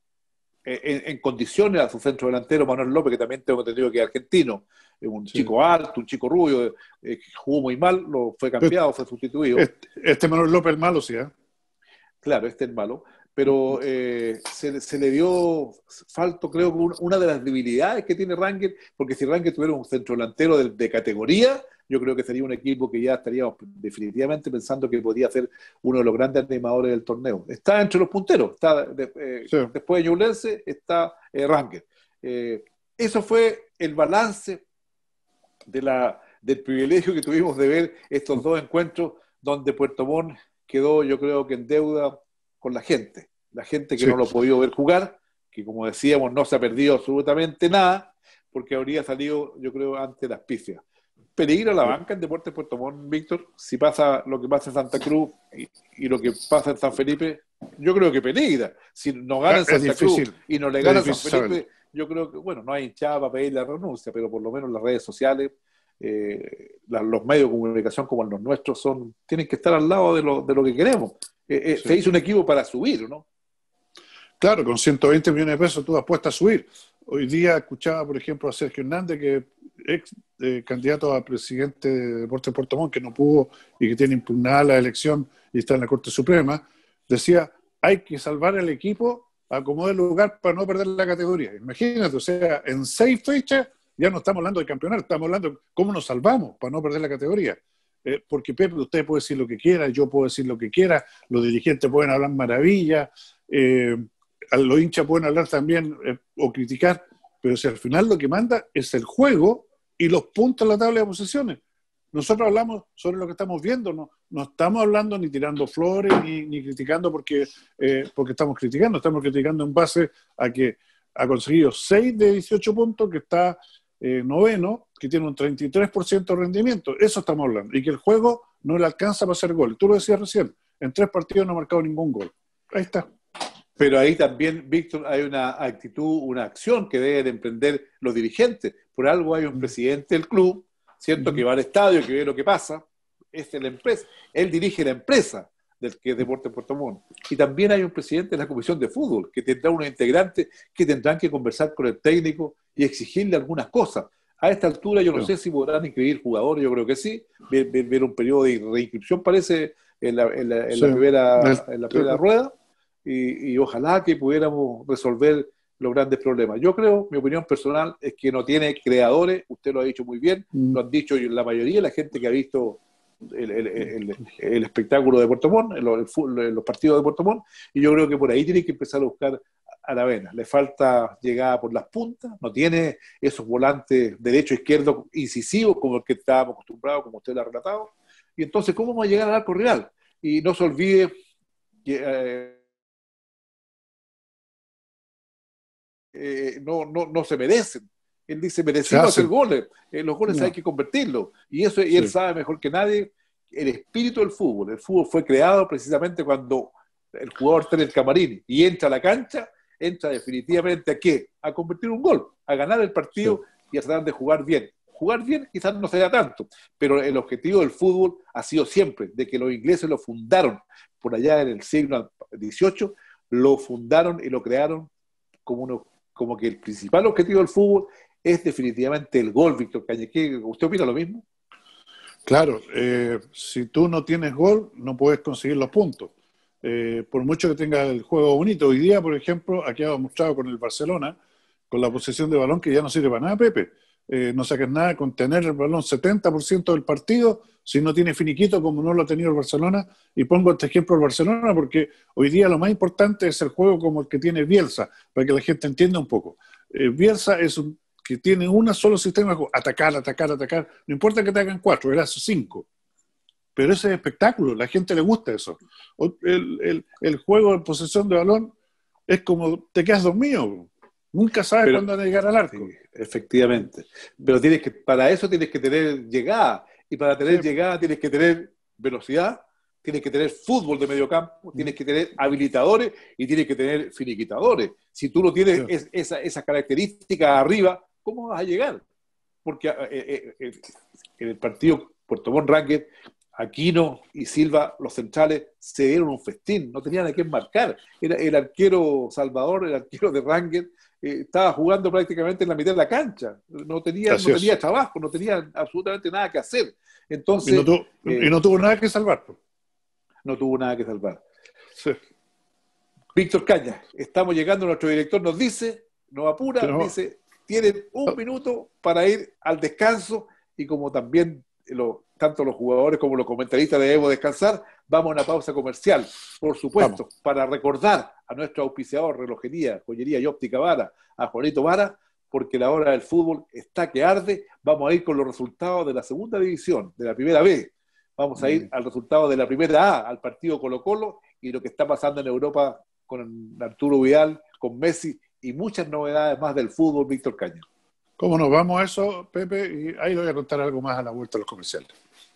eh, en, condiciones a su centro delantero, Manuel López, que también tengo entendido que es argentino, un chico alto, un chico rubio, eh, eh, jugó muy mal, lo fue cambiado, este fue sustituido. Este, Manuel López es malo, sí, Claro, este es malo pero eh, se, le dio falto, creo, que, una de las debilidades que tiene Rangel, porque si Rangel tuviera un centro delantero de, categoría, yo creo que sería un equipo que ya estaríamos definitivamente pensando que podía ser uno de los grandes animadores del torneo. Está entre los punteros, está eh, después de Ñublense está eh, Rangel. Eh, eso fue el balance de la, del privilegio que tuvimos de ver estos dos encuentros donde Puerto Montt quedó, yo creo que en deuda con la gente. La gente que no lo ha podido ver jugar, que como decíamos, no se ha perdido absolutamente nada, porque habría salido, yo creo, antes las pizcas. Peligro a la banca en Deportes Puerto Montt, Víctor, si pasa lo que pasa en Santa Cruz y, lo que pasa en San Felipe, yo creo que peligra. Si no gana en Santa Cruz y no le gana San Felipe, yo creo que, bueno, no hay hinchada para pedir la renuncia, pero por lo menos las redes sociales, eh, los medios de comunicación como los nuestros son, tienen que estar al lado de lo, de lo que queremos. Eh, eh, se hizo un equipo para subir, ¿no? Claro, con 120 millones de pesos tú puesto a subir. Hoy día escuchaba, por ejemplo, a Sergio Hernández, que ex eh, candidato a presidente de Deportes Puerto que no pudo y que tiene impugnada la elección y está en la Corte Suprema, decía, hay que salvar el equipo, acomodar el lugar para no perder la categoría. Imagínate, o sea, en seis fechas ya no estamos hablando de campeonato, estamos hablando de cómo nos salvamos para no perder la categoría. Eh, porque Pepe, usted puede decir lo que quiera, yo puedo decir lo que quiera, los dirigentes pueden hablar maravillas, eh, los hinchas pueden hablar también eh, o criticar, pero si al final lo que manda es el juego y los puntos en la tabla de posiciones. Nosotros hablamos sobre lo que estamos viendo, no, estamos hablando ni tirando flores ni, criticando porque, porque estamos criticando, estamos criticando en base a que ha conseguido 6 de 18 puntos, que está eh, noveno, que tiene un 33% de rendimiento. Eso estamos hablando. Y que el juego no le alcanza para hacer gol. Tú lo decías recién, en tres partidos no ha marcado ningún gol. Ahí está. Pero ahí también, Víctor, hay una actitud, una acción que deben emprender los dirigentes. Por algo hay un mm. presidente del club, siento mm. Que va al estadio, que ve lo que pasa. Es la empresa. Él dirige la empresa del que es Deporte Puerto Montt. Y también hay un presidente de la Comisión de Fútbol, que tendrá unos integrantes que tendrán que conversar con el técnico y exigirle algunas cosas. A esta altura yo no sé si podrán inscribir jugadores, yo creo que sí. Ver, un periodo de reinscripción parece en la, en la, primera, rueda y, ojalá que pudiéramos resolver los grandes problemas. Yo creo, mi opinión personal, es que no tiene creadores, usted lo ha dicho muy bien, mm. lo han dicho la mayoría de la gente que ha visto el, mm. espectáculo de Puerto Montt, los partidos de Puerto Montt, y yo creo que por ahí tiene que empezar a buscar vena, Le falta llegada por las puntas, no tiene esos volantes derecho-izquierdo incisivos como el que estábamos acostumbrados, como usted lo ha relatado. Y entonces, ¿cómo va a llegar al arco real? Y no se olvide que... Eh, eh, no, no, no se merecen él dice, merecemos el goles. Eh, los goles hay que convertirlos. Y eso y él sabe mejor que nadie el espíritu del fútbol. El fútbol fue creado precisamente cuando el jugador está en el camarín y entra a la cancha entra definitivamente a qué? A convertir un gol, a ganar el partido y a tratar de jugar bien. Jugar bien quizás no sea tanto, pero el objetivo del fútbol ha sido siempre, de que los ingleses lo fundaron por allá en el siglo XVIII, lo fundaron y lo crearon como, uno, como que el principal objetivo del fútbol es definitivamente el gol, Víctor cañete, ¿Usted opina lo mismo? Claro, eh, si tú no tienes gol, no puedes conseguir los puntos. Eh, por mucho que tenga el juego bonito. Hoy día, por ejemplo, ha quedado mostrado con el Barcelona, con la posesión de balón que ya no sirve para nada, Pepe. Eh, no sacas nada con tener el balón 70% del partido si no tiene finiquito como no lo ha tenido el Barcelona. Y pongo este ejemplo el Barcelona porque hoy día lo más importante es el juego como el que tiene Bielsa, para que la gente entienda un poco. Eh, Bielsa es un, que tiene un solo sistema, atacar, atacar, atacar. No importa que te hagan cuatro, él cinco. Pero ese es espectáculo, la gente le gusta eso. El, juego de posesión de balón es como te quedas dormido. Nunca sabes cuándo van a llegar al arco. efectivamente. Pero tienes que, para eso tienes que tener llegada. Y para tener llegada tienes que tener velocidad, tienes que tener fútbol de medio campo, tienes que tener habilitadores y tienes que tener finiquitadores. Si tú no tienes esa, esas características arriba, ¿cómo vas a llegar? Porque eh, eh, eh, en el partido Puerto Montt Racket Aquino y Silva, los centrales, se dieron un festín, no tenían a qué marcar. Era el arquero Salvador, el arquero de Ranger, eh, estaba jugando prácticamente en la mitad de la cancha. No tenía, trabajo, no tenía absolutamente nada que hacer. Entonces, y, eh, no tuvo, nada que salvar. Pues. No tuvo nada que salvar. Víctor Caña, estamos llegando, nuestro director nos dice, nos apura, dice, tienen un minuto para ir al descanso y como también lo, tanto los jugadores como los comentaristas debemos descansar, vamos a una pausa comercial, por supuesto, para recordar a nuestro auspiciador, relojería, joyería y óptica vara, a Juanito Vara, porque la hora del fútbol está que arde, vamos a ir con los resultados de la segunda división, de la primera B, vamos a ir al resultado de la primera A, al partido Colo Colo y lo que está pasando en Europa con Arturo Vidal, con Messi y muchas novedades más del fútbol, Víctor Caña. ¿Cómo nos vamos a eso, Pepe? Y ahí voy a contar algo más a la vuelta de los comerciales.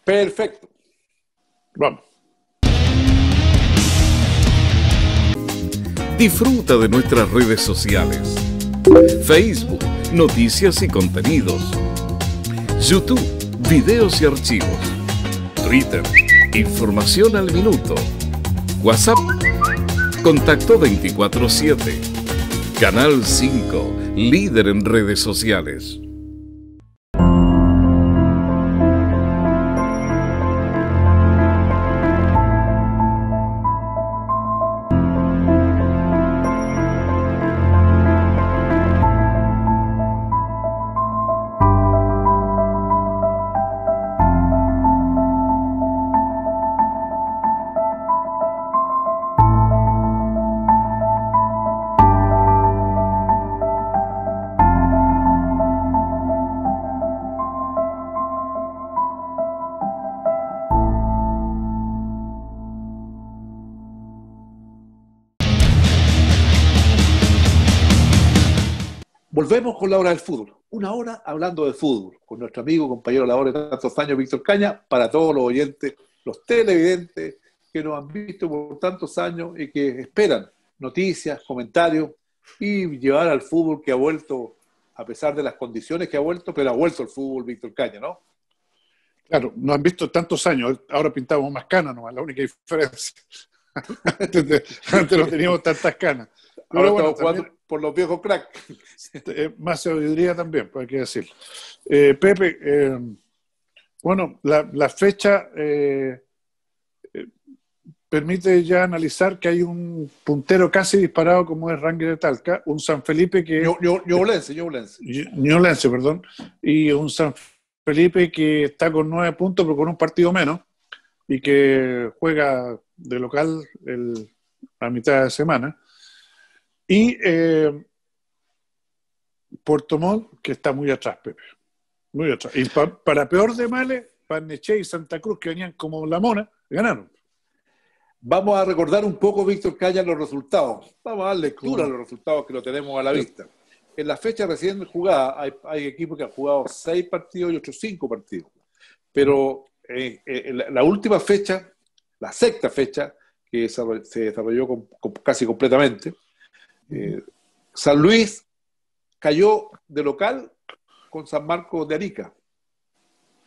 Perfecto. Vamos. Disfruta de nuestras redes sociales. Facebook, noticias y contenidos. YouTube, videos y archivos. Twitter, información al minuto. WhatsApp, contacto 24 7 Canal 5, líder en redes sociales. Nos vemos con la hora del fútbol. Una hora hablando de fútbol con nuestro amigo, compañero la hora de tantos años, Víctor Caña, para todos los oyentes, los televidentes que nos han visto por tantos años y que esperan noticias, comentarios y llevar al fútbol que ha vuelto, a pesar de las condiciones que ha vuelto, pero ha vuelto el fútbol, Víctor Caña, ¿no? Claro, nos han visto tantos años, ahora pintamos más canas nomás, la única diferencia. antes no teníamos tantas canas. Ahora estamos jugando por los viejos crack. Eh, más sabiduría también, por pues, que decir eh, Pepe, eh, bueno, la, la fecha permite ya analizar que hay un puntero casi disparado como es Ranger de Talca, un San Felipe que... yo perdón. Y un San Felipe que está con nueve puntos, pero con un partido menos, y que juega de local el, a mitad de semana. Y eh, Puerto Montt, que está muy atrás, Pepe. Muy atrás. Y para peor de males, Paneche y Santa Cruz, que venían como la mona, ganaron. Vamos a recordar un poco, Víctor Calla, los resultados. Vamos a dar lectura a los resultados que lo tenemos a la vista. En la fecha recién jugada, hay, equipos que han jugado seis partidos y otros cinco partidos. Pero eh, eh, la, última fecha, la sexta fecha, que se desarrolló casi completamente, eh, San Luis cayó de local con San Marco de Arica.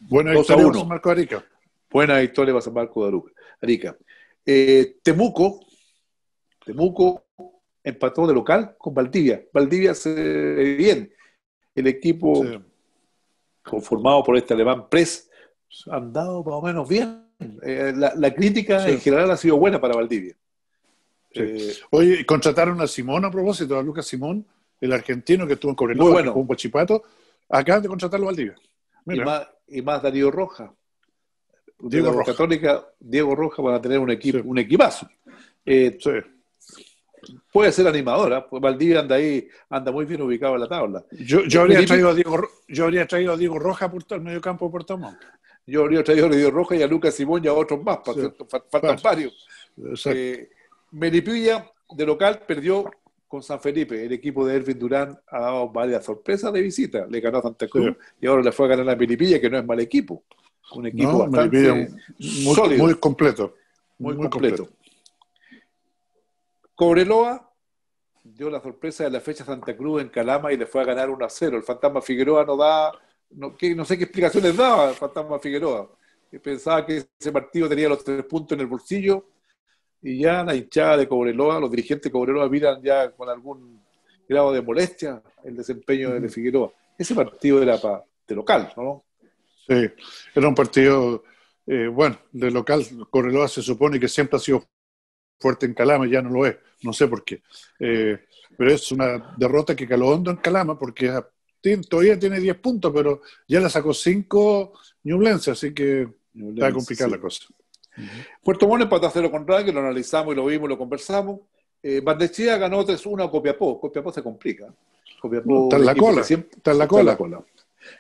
Buena victoria para San Marco de Arica. Buena eh, historia para San Marco de Arica. Temuco, Temuco empató de local con Valdivia. Valdivia se ve bien. El equipo conformado por este alemán Pres han dado más o menos bien. Eh, la, crítica en general ha sido buena para Valdivia. Eh, Oye, contrataron a Simón a propósito, a Lucas Simón, el argentino que estuvo en Cobreloa, bueno. con Pochipato. Acaban de contratarlo Valdivia. Valdivia Y más, Darío Roja. Diego Roja. Católica, Diego Roja van a tener un, equipo, un equipazo. Eh, puede ser animadora, pues Valdivia anda ahí, anda muy bien ubicado en la tabla. Yo, habría, traído a Diego, yo habría traído a Roja medio campo de Puerto Montt. Yo habría traído a Diego Roja y a Lucas Simón y a otros más, faltan varios. Eh, Melipilla de local perdió con San Felipe. El equipo de Ervin Durán ha dado varias sorpresas de visita. Le ganó a Santa Cruz y ahora le fue a ganar a Melipilla, que no es mal equipo. Un equipo bastante muy, sólido. Muy completo. Muy, completo. Cobreloa dio la sorpresa de la fecha Santa Cruz en Calama y le fue a ganar 1 a 0. El fantasma Figueroa no da, no, no sé qué explicaciones daba el fantasma Figueroa. Pensaba que ese partido tenía los tres puntos en el bolsillo y ya la hinchada de Cobreloa, los dirigentes de Cobreloa miran ya con algún grado de molestia el desempeño de Figueroa. Ese partido era pa, de local, ¿no? Sí, era un partido, eh, bueno, de local. Cobreloa se supone que siempre ha sido fuerte en Calama, ya no lo es, no sé por qué. Eh, pero es una derrota que caló hondo en Calama porque todavía tiene 10 puntos, pero ya la sacó 5 Ñublense, así que va está complicada la cosa. Puerto Montt empató a cero con lo analizamos y lo vimos, lo conversamos. Eh, ganó 3-1 a Copiapó. Copiapó se complica. Copiapó, está la cola. Siempre, está en la cola.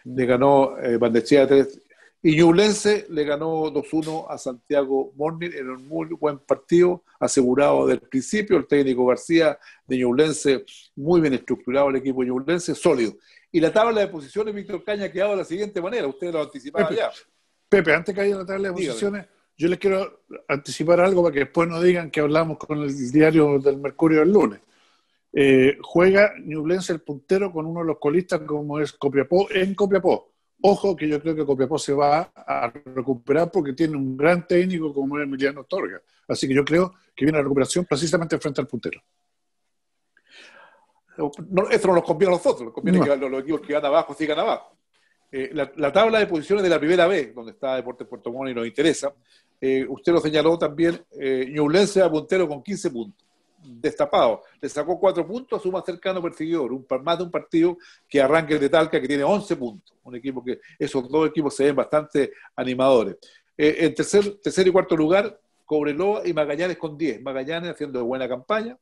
Le ganó eh, 3. Y Ñublense le ganó 2-1 a Santiago Morning en un muy buen partido, asegurado del principio. El técnico García de Ñublense, muy bien estructurado el equipo de sólido. Y la tabla de posiciones, Víctor Caña, ha quedado de la siguiente manera. Ustedes lo anticipaban ya. Pepe, antes que haya la tabla de posiciones, yo les quiero anticipar algo para que después no digan que hablamos con el diario del Mercurio el lunes. Eh, juega Ñublense el puntero con uno de los colistas como es Copiapó en Copiapó. Ojo que yo creo que Copiapó se va a recuperar porque tiene un gran técnico como es Emiliano Torga. Así que yo creo que viene la recuperación precisamente frente al puntero. No, no nos conviene a fotos, nos conviene que los, los, equipos que van abajo sigan abajo. Eh, la, tabla de posiciones de la primera vez donde está Deportes Puerto Montt y nos interesa, eh, usted lo señaló también, eh, Ñublense a puntero con 15 puntos, destapado, le sacó 4 puntos a su más cercano perseguidor, un, más de un partido que arranque de Talca que tiene 11 puntos, un equipo que esos dos equipos se ven bastante animadores. Eh, en tercer, tercer y cuarto lugar, Cobreloa y Magallanes con 10, Magallanes haciendo buena campaña,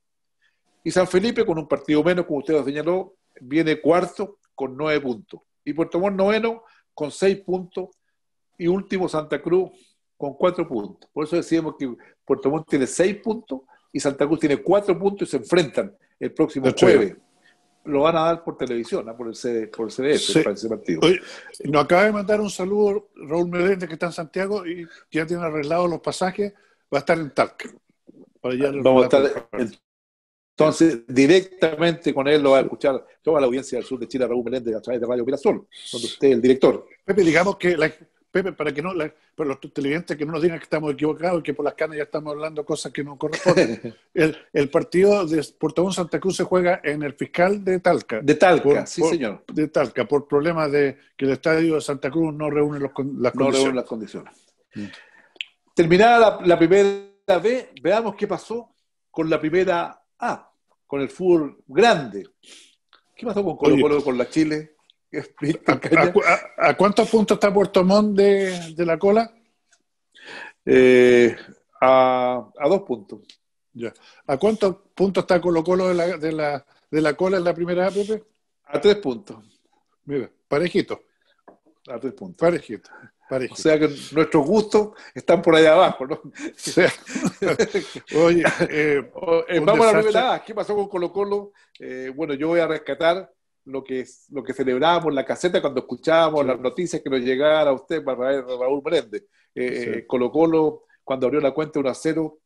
y San Felipe con un partido menos, como usted lo señaló, viene cuarto con 9 puntos. Y Puerto Montt noveno con seis puntos y último Santa Cruz con cuatro puntos. Por eso decimos que Puerto Montt tiene seis puntos y Santa Cruz tiene cuatro puntos y se enfrentan el próximo jueves. Lo van a dar por televisión, ¿ah? por, el CDF, para ese partido. nos acaba de mandar un saludo Raúl Meléndez, que está en Santiago y ya tiene arreglados los pasajes. Va a estar en Talca. Vamos a estar en entonces, directamente con él lo va a escuchar toda la audiencia del sur de Chile, Raúl Meléndez, a través de Radio Pirasol, donde usted es el director. Pepe, digamos que, la, Pepe, para que no, los televidentes que no nos digan que estamos equivocados y que por las canas ya estamos hablando cosas que no corresponden, el, partido de Portabón Santa Cruz se juega en el fiscal de Talca. De Talca, sí, señor. De Talca, por problemas de que el estadio de Santa Cruz no reúne las, condiciones. las condiciones. Mm. Terminada la primera B, veamos qué pasó con la primera A con el fútbol grande. ¿Qué pasó con Colo Colo, pues, con la Chile? A, cuántos puntos está Puerto Montt de, la cola? Eh, a, a, dos puntos. Ya. ¿A cuántos puntos está Colo Colo de la, de la, cola en la primera APP? A tres puntos. Mira, parejito. A tres puntos. Parejito. parejito. O sea que nuestros gustos están por allá abajo, ¿no? O sea, Oye, eh, oh, eh, vamos a la ¿Qué pasó con Colo Colo? Eh, bueno, yo voy a rescatar lo que, lo que celebrábamos en la caseta cuando escuchábamos las noticias que nos llegara a usted, Raúl Brende. Colocolo Colo Colo, cuando abrió la cuenta 1 0,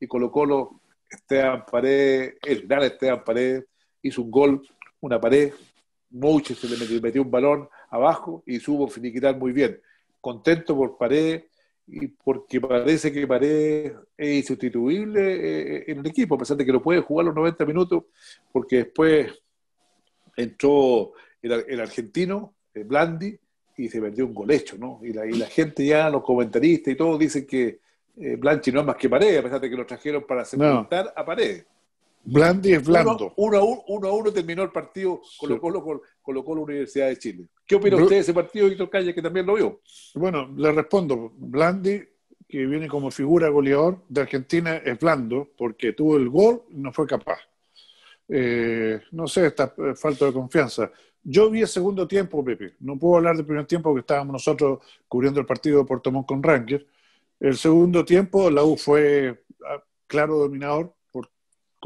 y Colo Colo, Esteban Pared, el gran Esteban Pared, hizo un gol, una pared, mucho se le metió, un balón abajo y supo finiquitar muy bien. Contento por Pared, y porque parece que Paredes es insustituible eh, en el equipo, a pesar de que lo puede jugar los 90 minutos, porque después entró el, argentino, eh, Blandi, y se perdió un golecho, ¿no? Y la, y la gente ya, los comentaristas y todo, dicen que eh, Blanchi no es más que Paredes, a pesar de que lo trajeron para segmentar a Paredes. Blandi es blando. uno, a uno, terminó el partido Colo Colo, Universidad de Chile. ¿Qué opina usted de ese partido, Víctor Calle, que también lo vio? Bueno, le respondo. Blandi, que viene como figura goleador de Argentina, es blando porque tuvo el gol y no fue capaz. Eh, no sé, esta eh, falta de confianza. Yo vi el segundo tiempo, Pepe. No puedo hablar del primer tiempo que estábamos nosotros cubriendo el partido de Puerto con Rangers. El segundo tiempo, la U fue ah, claro dominador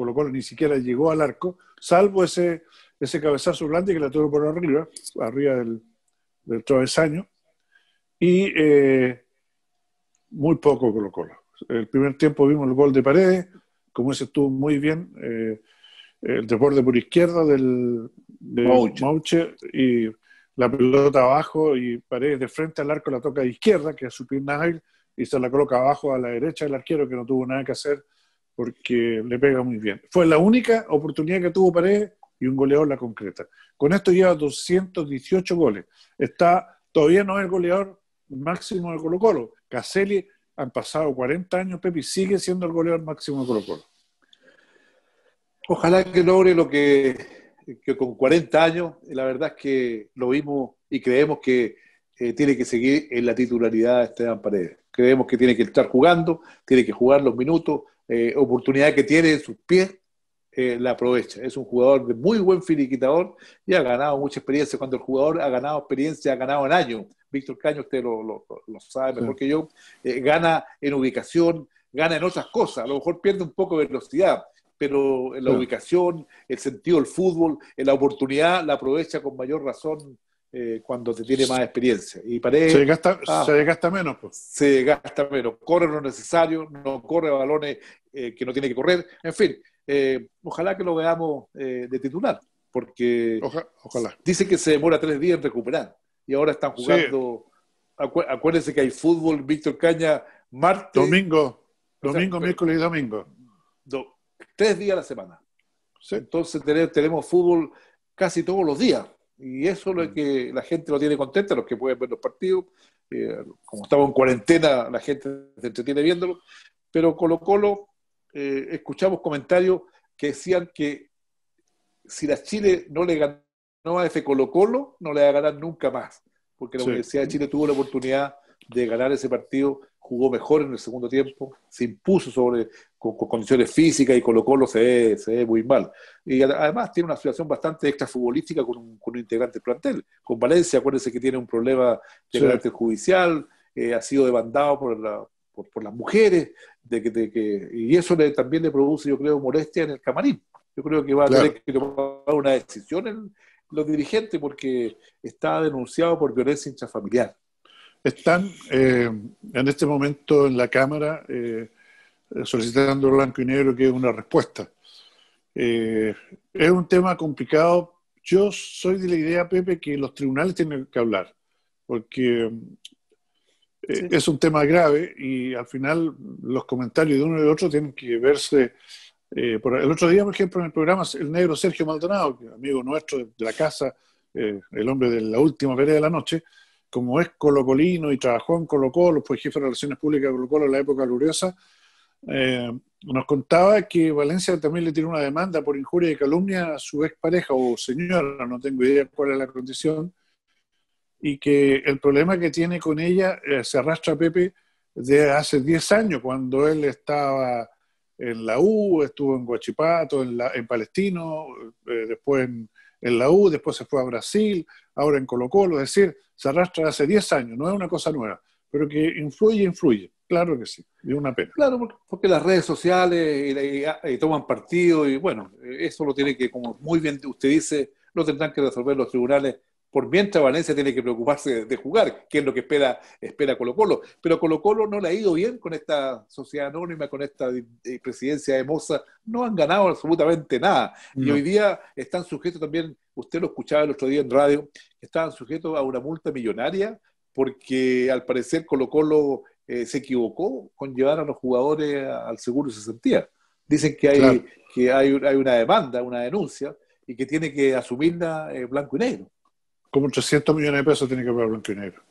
Colo ni siquiera llegó al arco, salvo ese, ese cabezazo grande que la tuvo por arriba, arriba del, travesaño, y eh, muy poco Colo El primer tiempo vimos el gol de Paredes, como ese estuvo muy bien, eh, el desborde por izquierda del, mauche y la pelota abajo y Paredes de frente al arco la toca de izquierda, que es su pierna y se la coloca abajo a la derecha del arquero que no tuvo nada que hacer porque le pega muy bien. Fue la única oportunidad que tuvo Paredes y un goleador la concreta. Con esto lleva 218 goles. Está, todavía no es el goleador máximo de Colo Colo. Caselli han pasado 40 años, Pepi sigue siendo el goleador máximo de Colo Colo. Ojalá que logre lo que, con 40 años, la verdad es que lo vimos y creemos que eh, tiene que seguir en la titularidad de Esteban Paredes. Creemos que tiene que estar jugando, tiene que jugar los minutos, eh, oportunidad que tiene en sus pies, eh, la aprovecha. Es un jugador de muy buen finiquitador y ha ganado mucha experiencia. Cuando el jugador ha ganado experiencia, ha ganado en año. Víctor Caño, usted lo, sabe mejor que yo, eh, gana en ubicación, gana en otras cosas. A lo mejor pierde un poco de velocidad, pero en la ubicación, el sentido del fútbol, en la oportunidad, la aprovecha con mayor razón eh, cuando te tiene más experiencia. Y parece, se, gasta ah, se menos. Se gasta menos, corre lo necesario, no corre balones eh, que no tiene que correr. En fin, eh, ojalá que lo veamos de titular, porque ojalá. dice que se demora tres días en recuperar y ahora están jugando. acuérdense que hay fútbol, Víctor Caña, martes. Domingo, domingo, miércoles y domingo. tres días a la semana. Entonces tenemos fútbol casi todos los días y eso es lo mm. que la gente lo tiene contenta, los que pueden ver los partidos. Eh, como estamos en cuarentena, la gente se entretiene viéndolo. Pero Colo Colo, eh, escuchamos comentarios que decían que si la Chile no le ganó a ese Colo Colo, no le va a ganar nunca más. Porque la Universidad de Chile tuvo la oportunidad de ganar ese partido jugó mejor en el segundo tiempo, se impuso sobre con, condiciones físicas y colocó Colo se ve, muy mal. Y además tiene una situación bastante extrafutbolística con un, integrante del plantel. Con Valencia, acuérdense que tiene un problema de carácter judicial, eh, ha sido demandado por, las mujeres, de y eso le, también le produce, yo creo, molestia en el camarín. Yo creo que va a tener que tomar una decisión en los dirigentes porque está denunciado por violencia intrafamiliar están eh, en este momento en la Cámara eh, solicitando blanco y negro que es una respuesta. Eh, es un tema complicado. Yo soy de la idea, Pepe, que los tribunales tienen que hablar, porque es un tema grave y al final los comentarios de uno y de otro tienen que verse. el otro día, por ejemplo, en el programa, el negro Sergio Maldonado, amigo nuestro de la casa, el hombre de la última pelea de la noche, como es colocolino y trabajó en Colo Colo, fue jefe de Relaciones Públicas de Colo Colo en la época gloriosa, eh, nos contaba que Valencia también le tiene una demanda por injuria y calumnia a su expareja o señora, no tengo idea cuál es la condición, y que el problema que tiene con ella eh, se arrastra a Pepe de hace 10 años, cuando él estaba en la U, estuvo en Guachipato, en, Palestino, eh, después en, en la U, después se fue a Brasil, ahora en Colo Colo, es decir, se arrastra hace 10 años, no es una cosa nueva, pero que influye, influye. Claro que sí, es una pena. Claro, porque las redes sociales ah, toman partido y bueno, eh, eso lo tiene que, como muy bien usted dice, lo tendrán que resolver los tribunales por mientras Valencia tiene que preocuparse de, jugar, que es lo que espera, espera Colo Colo. Pero Colo Colo no le ha ido bien con esta sociedad anónima, con esta eh, presidencia de Moza, no han ganado absolutamente nada. Y hoy día están sujetos también, usted lo escuchaba el otro día en radio, estaban sujetos a una multa millonaria porque al parecer Colo Colo eh, se equivocó con llevar a los jugadores al seguro se sentía. Dicen que hay, que hay, una demanda, una denuncia, y que tiene que asumirla eh, blanco y negro como 300 millones de pesos tiene que pagar Blanco y Negro.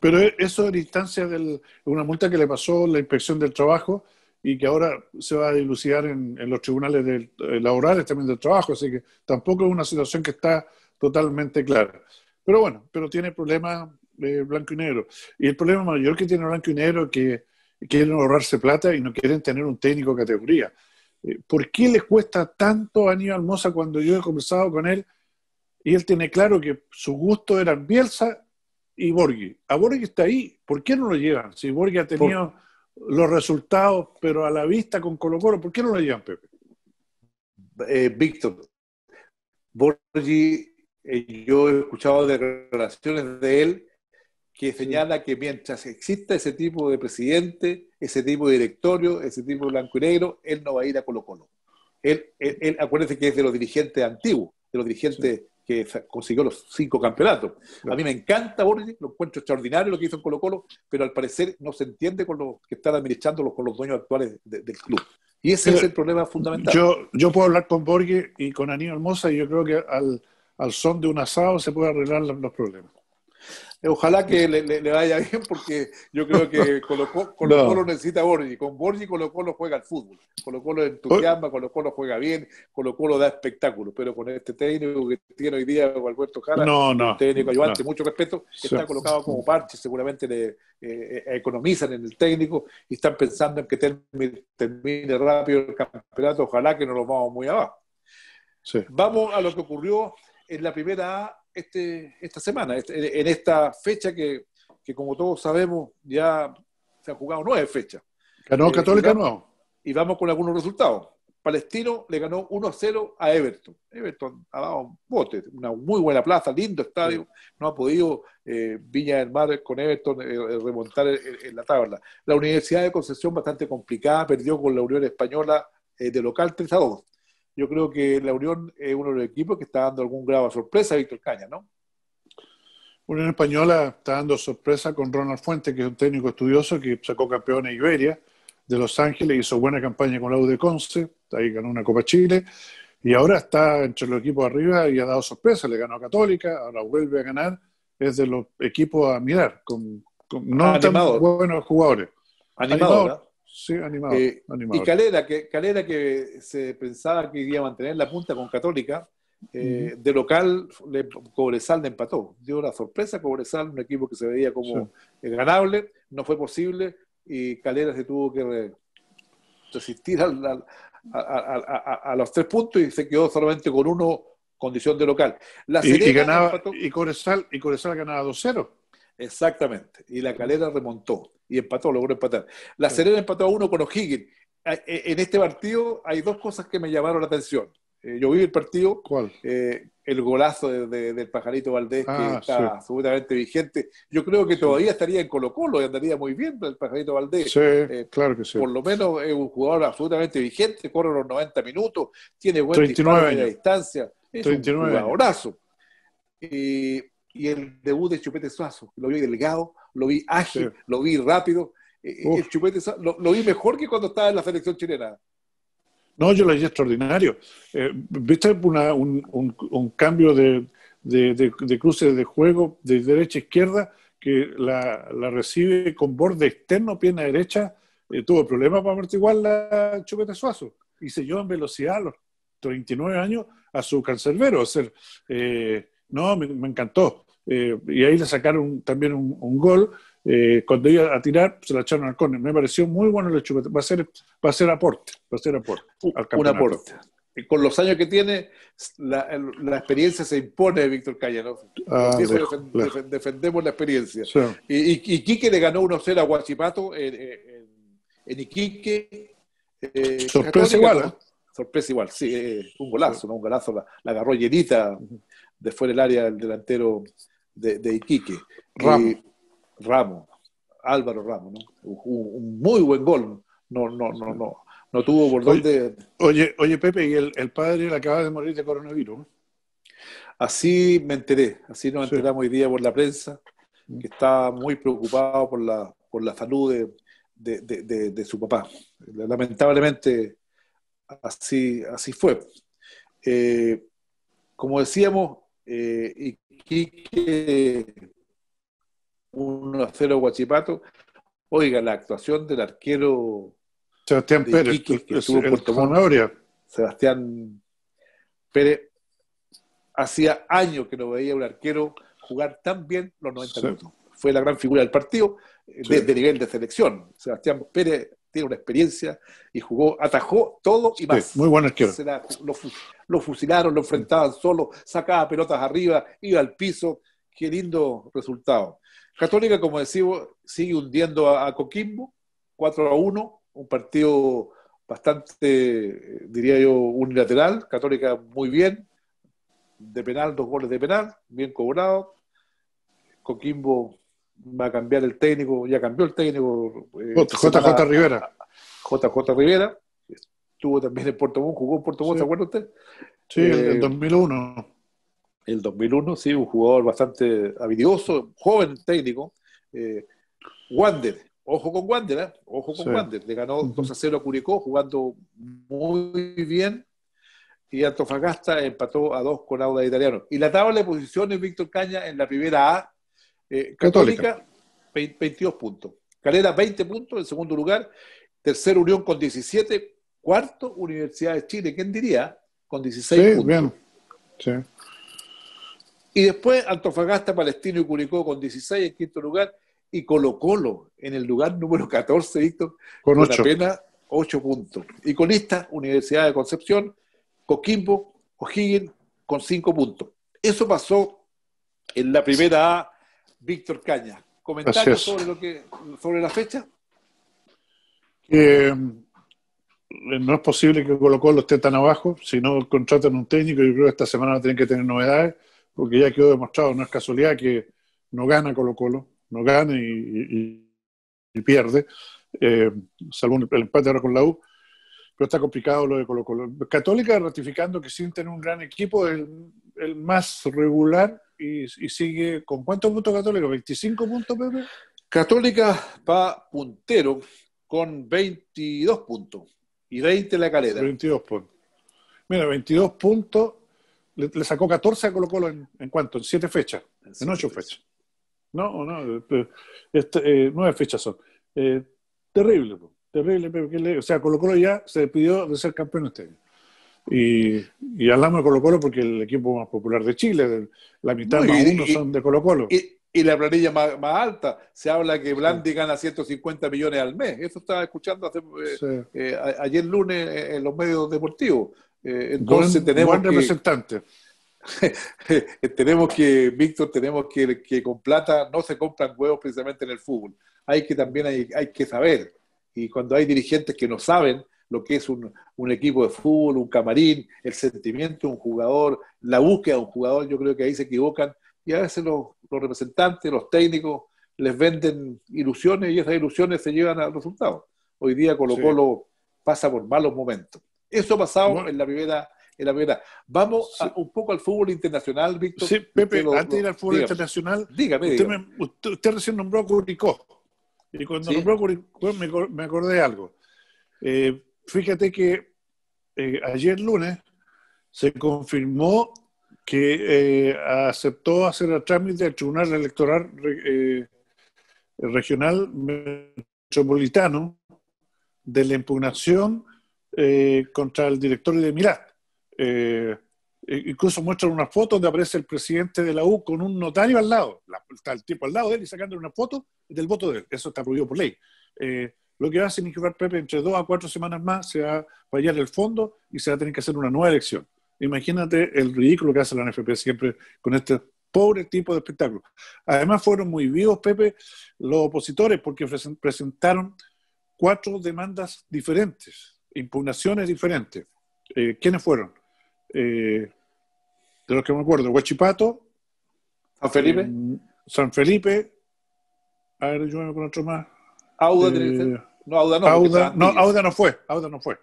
Pero e, eso en instancia de una multa que le pasó la inspección del trabajo y que ahora se va a dilucidar en, los tribunales eh, laborales también del trabajo, así que tampoco es una situación que está totalmente clara. Pero bueno, pero tiene problemas eh, blanco y negro. Y el problema mayor que tiene blanco y negro es que quieren ahorrarse plata y no quieren tener un técnico de categoría. Eh, ¿Por qué les cuesta tanto a Aníbal Mosa cuando yo he conversado con él? Y él tiene claro que su gusto eran Bielsa y Borghi. A Borghi está ahí. ¿Por qué no lo llevan? Si Borghi ha tenido los resultados, pero a la vista con Colo Colo, ¿por qué no lo llevan, Pepe? Eh, Víctor, Borghi, eh, yo he escuchado declaraciones de él que señala que mientras exista ese tipo de presidente, ese tipo de directorio, ese tipo de blanco y negro, él no va a ir a Colo Colo. Él, él, acuérdense que es de los dirigentes antiguos, de los dirigentes que consiguió los cinco campeonatos. A mí me encanta Borges, lo encuentro extraordinario lo que hizo en Colo Colo, pero al parecer no se entiende con lo que están administrando los, con los dueños actuales del club. Y ese es el problema fundamental. Yo, puedo hablar con Borges y con Aníbal Mosa y yo creo que al, al son de un asado se puede arreglar los problemas. Eh, ojalá que le, vaya bien porque yo creo que con Colo, Colo, lo Colo necesita a Borgi. Con lo cual lo juega al fútbol. con lo cual lo entusiasma, Colo lo juega bien, con lo cual lo da espectáculo. Pero con este técnico que tiene hoy día Alberto Jara, no, no, técnico ayudante, mucho respeto, que está colocado como parche, seguramente le eh, eh, economizan en el técnico y están pensando en que termine, rápido el campeonato. Ojalá que no lo vamos muy abajo. Vamos a lo que ocurrió en la primera A este, esta semana, este, en esta fecha que, que, como todos sabemos, ya se han jugado nueve fechas. Ganó eh, Católica no. Y vamos con algunos resultados. Palestino le ganó 1 a 0 a Everton. Everton ha dado un bote, una muy buena plaza, lindo estadio. No ha podido eh, Viña del Mar con Everton eh, remontar en la tabla. La Universidad de Concepción bastante complicada, perdió con la Unión Española de local 3 2 yo creo que la Unión es uno de los equipos que está dando algún grado de sorpresa a Víctor Caña, ¿no? Unión Española está dando sorpresa con Ronald Fuentes, que es un técnico estudioso que sacó campeón en Iberia de Los Ángeles, hizo buena campaña con la U de Conce, ahí ganó una Copa Chile, y ahora está entre los equipos arriba y ha dado sorpresa, le ganó a Católica, ahora vuelve a ganar, es de los equipos a mirar, con, no tan buenos jugadores. Animador, Sí, animado. Eh, y Calera, que, Calera que se pensaba que iba a mantener la punta con Católica, eh, de local le, Cobresal le empató. Dio una sorpresa Cobresal, un equipo que se veía como ganable, no fue posible y Calera se tuvo que resistir a, los tres puntos y se quedó solamente con uno condición de local. La ganaba, y, y Cobresal ganaba 2-0. Exactamente. Y la calera remontó y empató, logró empatar. La Serena empató a uno con O'Higgins. E, en este partido hay dos cosas que me llamaron la atención. Eh, yo vi el partido. ¿Cuál? Eh, el golazo del pajarito Valdés, que ah, está absolutamente vigente. Yo creo que todavía estaría en Colo Colo y andaría muy bien el pajarito Valdés. Sí, eh, claro que sí. Por lo menos es un jugador absolutamente vigente, corre los 90 minutos, tiene buen 39 distancia. 39 un jugadorazo. Y y el debut de Chupete Suazo. Lo vi delgado, lo vi ágil, lo vi rápido. Eh, eh, lo, vi mejor que cuando estaba en la selección chilena. No, yo lo vi extraordinario. Eh, ¿Viste un, cambio de, de, de, de juego de derecha a izquierda que la, recibe con borde externo, pierna derecha? tuvo problemas para amortiguar la Chupete Suazo y se llevó en velocidad a los 39 años a su cancerbero. O no, me, encantó. Eh, y ahí le sacaron también un, gol. Eh, cuando iba a tirar, se la echaron al córner. Me pareció muy bueno el chupete. Va a ser, va a ser aporte, va a ser aporte. un aporte. con los años que tiene, la, experiencia se impone Víctor Callanov. Ah, defendemos la experiencia. Y, y, Quique le ganó 1-0 a Guachipato en, Iquique. Eh, sorpresa igual, Sorpresa igual, sí. un golazo, Un golazo. la agarró llenita de fuera del área del delantero de, Iquique. Eh, Ramos. Álvaro Ramos, un, muy buen gol. No, no, no, no. No tuvo por dónde. Oye, oye Pepe, y el, padre acaba de morir de coronavirus. Así me enteré, así nos enteramos hoy día por la prensa, mm. que está muy preocupado por la, por la salud de, su papá. Lamentablemente así, así fue. Eh, como decíamos, eh, y Quique 1 a 0 Guachipato. Oiga, la actuación del arquero Sebastián Pérez, que estuvo en Puerto Sebastián Pérez, hacía años que no veía un arquero jugar tan bien los 90 minutos. Fue la gran figura del partido desde eh, nivel de selección. Sebastián Pérez tiene una experiencia y jugó, atajó todo y más. muy bueno. arquero. lo, fusilaron, lo enfrentaban solo, sacaba pelotas arriba, iba al piso. Qué lindo resultado. Católica, como decimos, sigue hundiendo a, a Coquimbo, 4 a 1, un partido bastante, eh, diría yo, unilateral. Católica muy bien, de penal, dos goles de penal, bien cobrado. Coquimbo va a cambiar el técnico, ya cambió el técnico. JJ eh, Rivera. JJ Rivera, estuvo también en Puerto Montt, jugó en Puerto Montt, ¿se acuerda usted? Sí, en el 2001. El 2001, eh, sí, un jugador bastante habilidoso, joven técnico. Eh, Wander, ojo con Wander, ojo con Wander. Le ganó 2 a 0 a Curicó, jugando muy bien. Y Antofagasta empató a 2 con Auda Italiano. Y la tabla de posiciones, Víctor Caña, en la primera A, eh, Católica, 22 puntos. Calera, 20 puntos en segundo lugar. Tercero, Unión con 17. Cuarto, Universidad de Chile, ¿quién diría? Con 16 sí, Y después Antofagasta, Palestino y Curicó con 16 en quinto lugar. Y Colo Colo en el lugar número 14, Víctor, con, pena apenas 8 puntos. Y con esta Universidad de Concepción, Coquimbo, O'Higgins con 5 puntos. Eso pasó en la primera A Víctor Caña. ¿Comentarios sobre, que, sobre la fecha? Eh, no es posible que Colo Colo esté tan abajo. Si no contratan un técnico, yo creo que esta semana tienen que tener novedades, porque ya quedó demostrado, no es casualidad que no gana Colo Colo, no gana y, pierde, eh, salvo el empate ahora con la U. Pero está complicado lo de Colo Colo. Católica ratificando que sin tener un gran equipo el más regular y, sigue con cuántos puntos católicos? 25 puntos, Pepe. Católica va puntero con 22 puntos y 20 la calera. 22 puntos. Mira, 22 puntos, le, sacó 14 a Colo Colo en, en cuánto, en 7 fechas, en, 8 fechas. No, no, 9 este, este, eh, fechas son. Eh, terrible, terrible, Pepe. O sea, Colo Colo ya se despidió de ser campeón este año. Y, hablamos de Colo Colo porque el equipo más popular de Chile, la mitad de uno son de Colo Colo. Y, la planilla más, alta, se habla que Blandi gana 150 millones al mes, eso estaba escuchando hace, eh, eh, ayer lunes eh, en los medios deportivos. entonces tenemos... representante. tenemos que, Víctor, tenemos que, que con plata no se compran huevos precisamente en el fútbol. Hay que también, hay, hay que saber. Y cuando hay dirigentes que no saben, lo que es un, un, equipo de fútbol, un camarín, el sentimiento de un jugador, la búsqueda de un jugador, yo creo que ahí se equivocan y a veces los, representantes, los técnicos les venden ilusiones y esas ilusiones se llevan al resultado. Hoy día Colo Colo pasa por malos momentos. Eso ha pasado en la primera en la Vamos un poco al fútbol internacional, Víctor. Sí, Pepe, antes de ir al fútbol internacional, dígame, usted, recién nombró a Curicó. Y cuando nombró Curicó me, me, acordé de algo. Eh, fíjate que eh, ayer lunes se confirmó que eh, aceptó hacer el trámite del Tribunal Electoral eh, Regional Metropolitano de la impugnación contra el director de Mirat. incluso muestran una foto donde aparece el presidente de la U con un notario al lado, está el tipo al lado de él y sacando una foto del voto de él. Eso está prohibido por ley lo que va a significar, Pepe, entre dos a cuatro semanas más se va a fallar el fondo y se va a tener que hacer una nueva elección. Imagínate el ridículo que hace la NFP siempre con este pobre tipo de espectáculo. Además fueron muy vivos, Pepe, los opositores, porque presentaron cuatro demandas diferentes, impugnaciones diferentes. Eh, ¿Quiénes fueron? Eh, de los que me acuerdo, Huachipato. San Felipe. Eh, San Felipe. A ver, yo me con otro más. Eh, Auda, no, fue, Auda no fue.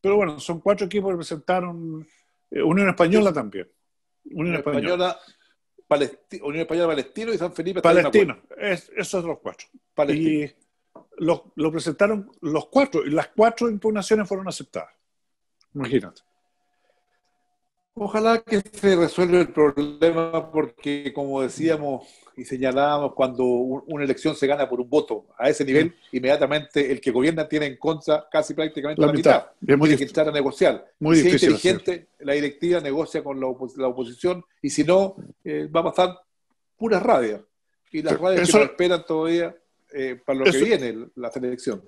Pero bueno, son cuatro equipos que presentaron eh, Unión Española también. Unión Española, Unión Española Palestino y San Felipe. Palestino, es, esos los cuatro. Y lo presentaron los cuatro, y las cuatro impugnaciones fueron aceptadas. Imagínate. Ojalá que se resuelva el problema porque, como decíamos y señalábamos, cuando una elección se gana por un voto a ese nivel, inmediatamente el que gobierna tiene en contra casi prácticamente la, mitad. Es muy tiene que a negociar. Muy si es inteligente, la directiva negocia con la, oposición y si no, eh, va a pasar puras radias. Y las radias que no esperan todavía eh, para lo que viene la selección.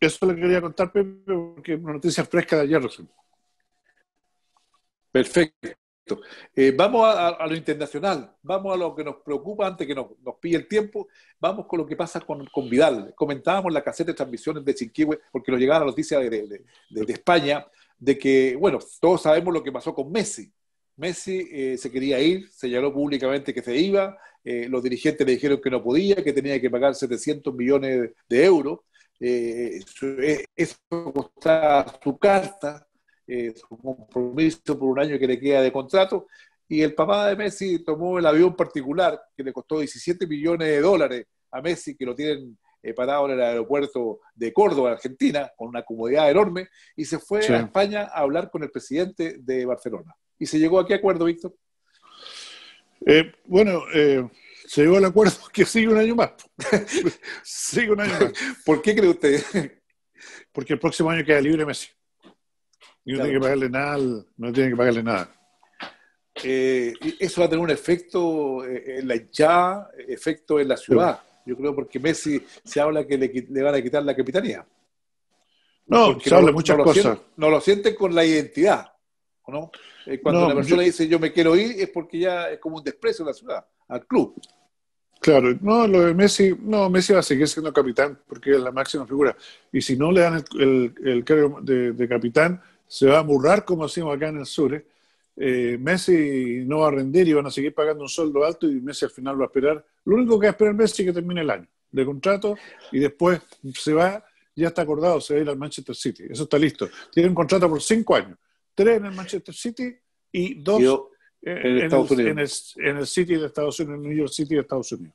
Eso le quería contar, Pepe, porque una noticia fresca de ayer recién. Perfecto. Eh, vamos a, lo internacional, vamos a lo que nos preocupa antes que nos, pille el tiempo, vamos con lo que pasa con, Vidal. Comentábamos la caseta de transmisiones de Chinquihue, porque nos llegaba la noticia de, España, de que, bueno, todos sabemos lo que pasó con Messi. Messi eh, se quería ir, señaló públicamente que se iba, eh, los dirigentes le dijeron que no podía, que tenía que pagar 700 millones de euros. eso costaba su carta, eh, su compromiso por un año que le queda de contrato. Y el papá de Messi tomó el avión particular que le costó 17 millones de dólares a Messi, que lo tienen eh, parado en el aeropuerto de Córdoba, Argentina, con una comodidad enorme, y se fue a España a hablar con el presidente de Barcelona. ¿Y se llegó a qué acuerdo, Víctor? Eh, bueno, eh, se llegó al acuerdo que sigue un año más. sigue un año más. ¿Por qué cree usted? Porque el próximo año queda libre Messi y no tiene que pagarle nada, no tiene que pagarle nada. Eh, eso va a tener un efecto eh, en la hinchada, efecto en la ciudad. Yo creo porque Messi se habla que le, van a quitar la capitanía. No, se habla no, muchas cosas. no lo sienten con la identidad. ¿no? Eh, cuando la persona dice yo me quiero ir es porque ya es como un desprecio a la ciudad, al club. Claro, no, lo de Messi, no, Messi va a seguir siendo capitán porque es la máxima figura. Y si no le dan el, cargo de capitán, se va a murrar como decimos acá en el sur. ¿eh? Eh, Messi no va a rendir y van a seguir pagando un sueldo alto y Messi al final va a esperar. Lo único que va a esperar Messi es que termine el año de contrato y después se va, ya está acordado, se va a ir al Manchester City. Eso está listo. Tiene un contrato por cinco años. Tres en el Manchester City y dos en, el, en el City de Estados Unidos, en el New York City de Estados Unidos.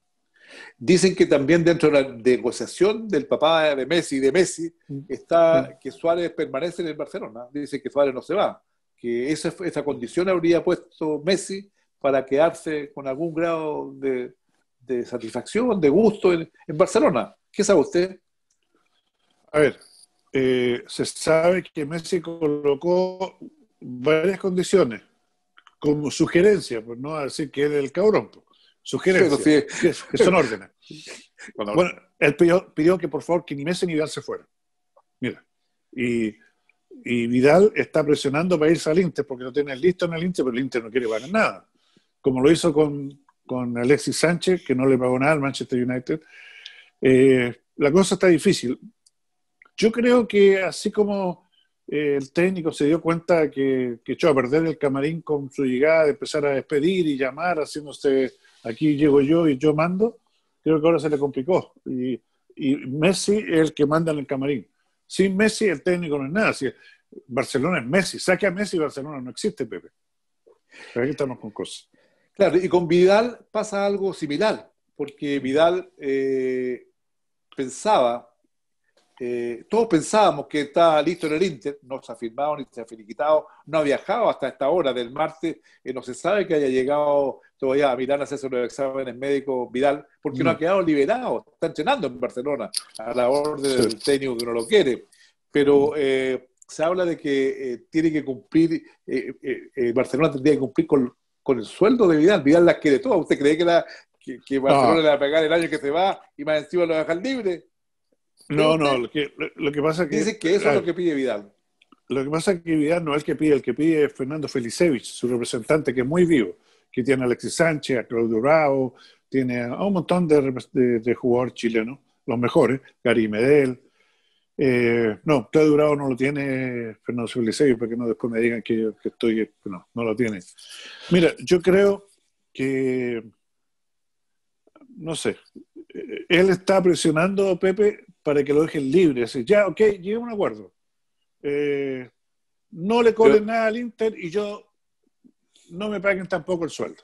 Dicen que también dentro de la negociación del papá de Messi, de Messi, mm. está mm. que Suárez permanece en el Barcelona. Dicen que Suárez no se va, que esa, condición habría puesto Messi para quedarse con algún grado de, satisfacción, de gusto en, Barcelona. ¿Qué sabe usted? A ver, eh, se sabe que Messi colocó varias condiciones como sugerencia, pues no decir que él es el cabrón. Pues. Sugiere que, son órdenes. Bueno, él pidió, que por favor que ni Messi ni Vidal se fueran. Mira, y, Vidal está presionando para irse al Inter porque tiene tiene listo en el Inter, pero el Inter no quiere pagar nada. Como lo hizo con, Alexis Sánchez, que no le pagó nada al Manchester United. Eh, la cosa está difícil. Yo creo que así como eh, el técnico se dio cuenta que, que echó a perder el camarín con su llegada, de empezar a despedir y llamar, haciéndose aquí llego yo y yo mando, creo que ahora se le complicó. Y, Messi es el que manda en el camarín. Sin Messi el técnico no es nada. Si Barcelona es Messi. Saque a Messi y Barcelona no existe, Pepe. Pero aquí estamos con cosas. Claro, y con Vidal pasa algo similar, porque Vidal eh, pensaba, eh, todos pensábamos que estaba listo en el Inter, no se ha firmado ni se ha finiquitado, no ha viajado hasta esta hora del martes, eh, no se sabe que haya llegado todavía a Milán hace los exámenes médicos Vidal, porque no mm. ha quedado liberado, está entrenando en Barcelona, a la orden del técnico que no lo quiere. Pero mm. eh, se habla de que eh, tiene que cumplir, eh, Barcelona tendría que cumplir con, el sueldo de Vidal. Vidal las quiere todas. ¿Usted cree que, la, que, Barcelona le va a pagar el año que se va y más encima lo dejar libre? No, no, lo que, que pasa es que... Dice que eso es lo que pide Vidal. Lo que pasa es que Vidal no es el que pide, el que pide es Fernando Felicevich, su representante, que es muy vivo que tiene Alexis Sánchez, a Claudio Bravo, tiene a un montón de, de, jugadores chilenos, los mejores, Gary Medel. Eh, no, Claudio Bravo no lo tiene Fernando se para que no después me digan que, que estoy. No, no lo tiene. Mira, yo creo que. No sé. Eh, él está presionando a Pepe para que lo dejen libre. ya, ok, llega un acuerdo. Eh, no le cobren nada al Inter y yo no me paguen tampoco el sueldo.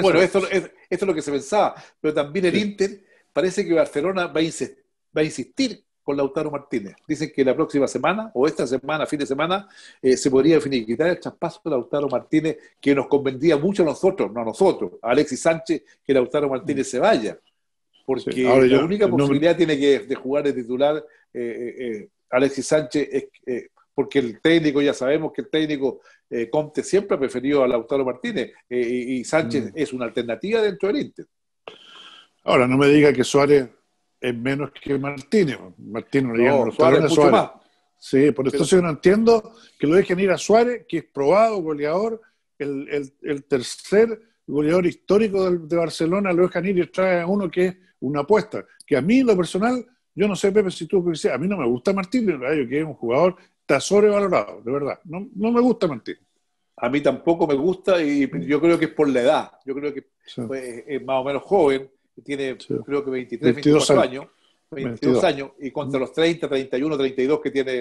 bueno, Esto, es lo que se pensaba, pero también el Inter parece que Barcelona va a, insistir, va a insistir con Lautaro Martínez. Dicen que la próxima semana o esta semana, fin de semana, eh, se podría quitar el traspaso de Lautaro Martínez, que nos convendría mucho a nosotros, no a nosotros, a Alexis Sánchez, que Lautaro Martínez se vaya. Porque la única posibilidad tiene que de jugar de titular eh, eh, Alexis Sánchez es porque el técnico, ya sabemos que el técnico eh, Comte siempre ha preferido a Lautaro Martínez eh, y, Sánchez mm. es una alternativa dentro del Inter. Ahora, no me diga que Suárez es menos que Martínez. Martínez no le Suárez, mucho Suárez. Sí, por esto yo no entiendo que lo dejen ir a Suárez, que es probado goleador, el, tercer goleador histórico de, Barcelona, lo dejan ir y trae a uno que es una apuesta. Que a mí, lo personal, yo no sé, Pepe, si tú a mí no me gusta Martínez, que es un jugador está sobrevalorado, de verdad. No, no, me gusta mentir. A mí tampoco me gusta y yo creo que es por la edad. Yo creo que es eh, más o menos joven, tiene creo que 23, años. 22, años y contra los 30, 31, 32 que tiene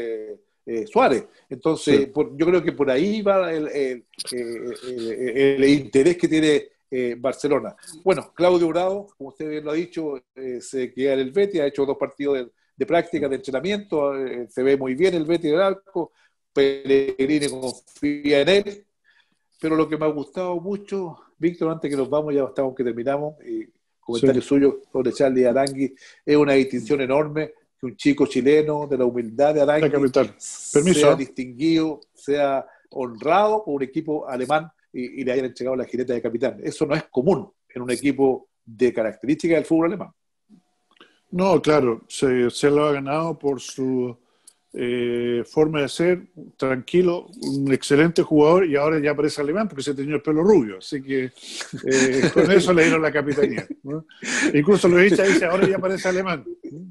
eh, Suárez. Entonces, yo creo que por ahí va el, interés que tiene eh, Barcelona. Bueno, Claudio Urado, como usted bien lo ha dicho, se queda en el Betis, ha hecho dos partidos del de práctica, de entrenamiento. Eh, se ve muy bien el Betty del Arco. Pellegrini confía en él. Pero lo que me ha gustado mucho, Víctor, antes que nos vamos, ya estamos que terminamos, y comentario suyo sobre Charlie Arangui, es una distinción enorme que un chico chileno de la humildad de Arangui sea distinguido, sea honrado por un equipo alemán y, le hayan entregado la jineta de capitán. Eso no es común en un equipo de características del fútbol alemán. No, claro, se, lo ha ganado por su eh, forma de ser, tranquilo, un excelente jugador y ahora ya parece alemán porque se tenía el pelo rubio, así que eh, con eso le dieron la capitanía. Incluso lo dice, dice, ahora ya parece alemán.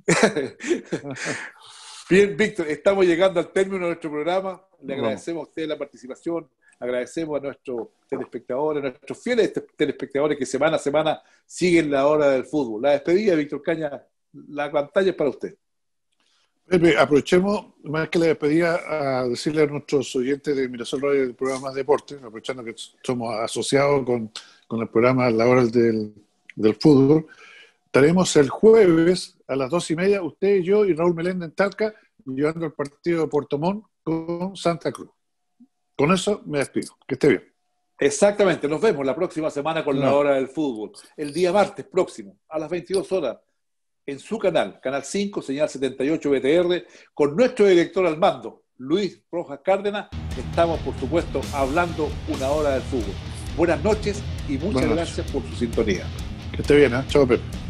Bien, Víctor, estamos llegando al término de nuestro programa. Le agradecemos a usted la participación, agradecemos a nuestros telespectadores, a nuestros fieles telespectadores que semana a semana siguen la hora del fútbol. La despedida, Víctor Caña, la pantalla es para usted. Pepe, aprovechemos, más que le pedía a decirle a nuestros oyentes de Mirasol Radio del programa de deporte, aprovechando que somos asociados con, el programa La Hora del Fútbol, estaremos el jueves a las dos y media, usted yo y Raúl Meléndez en Talca, llevando el partido de Puerto Montt con Santa Cruz. Con eso me despido. Que esté bien. Exactamente, nos vemos la próxima semana con la hora del fútbol, el día martes próximo, a las 22 horas en su canal, Canal 5, señal 78 BTR, con nuestro director al mando, Luis Rojas Cárdenas. Estamos, por supuesto, hablando una hora del fútbol. Buenas noches y muchas gracias por su sintonía. Que esté bien, ¿eh? Chao, Pepe.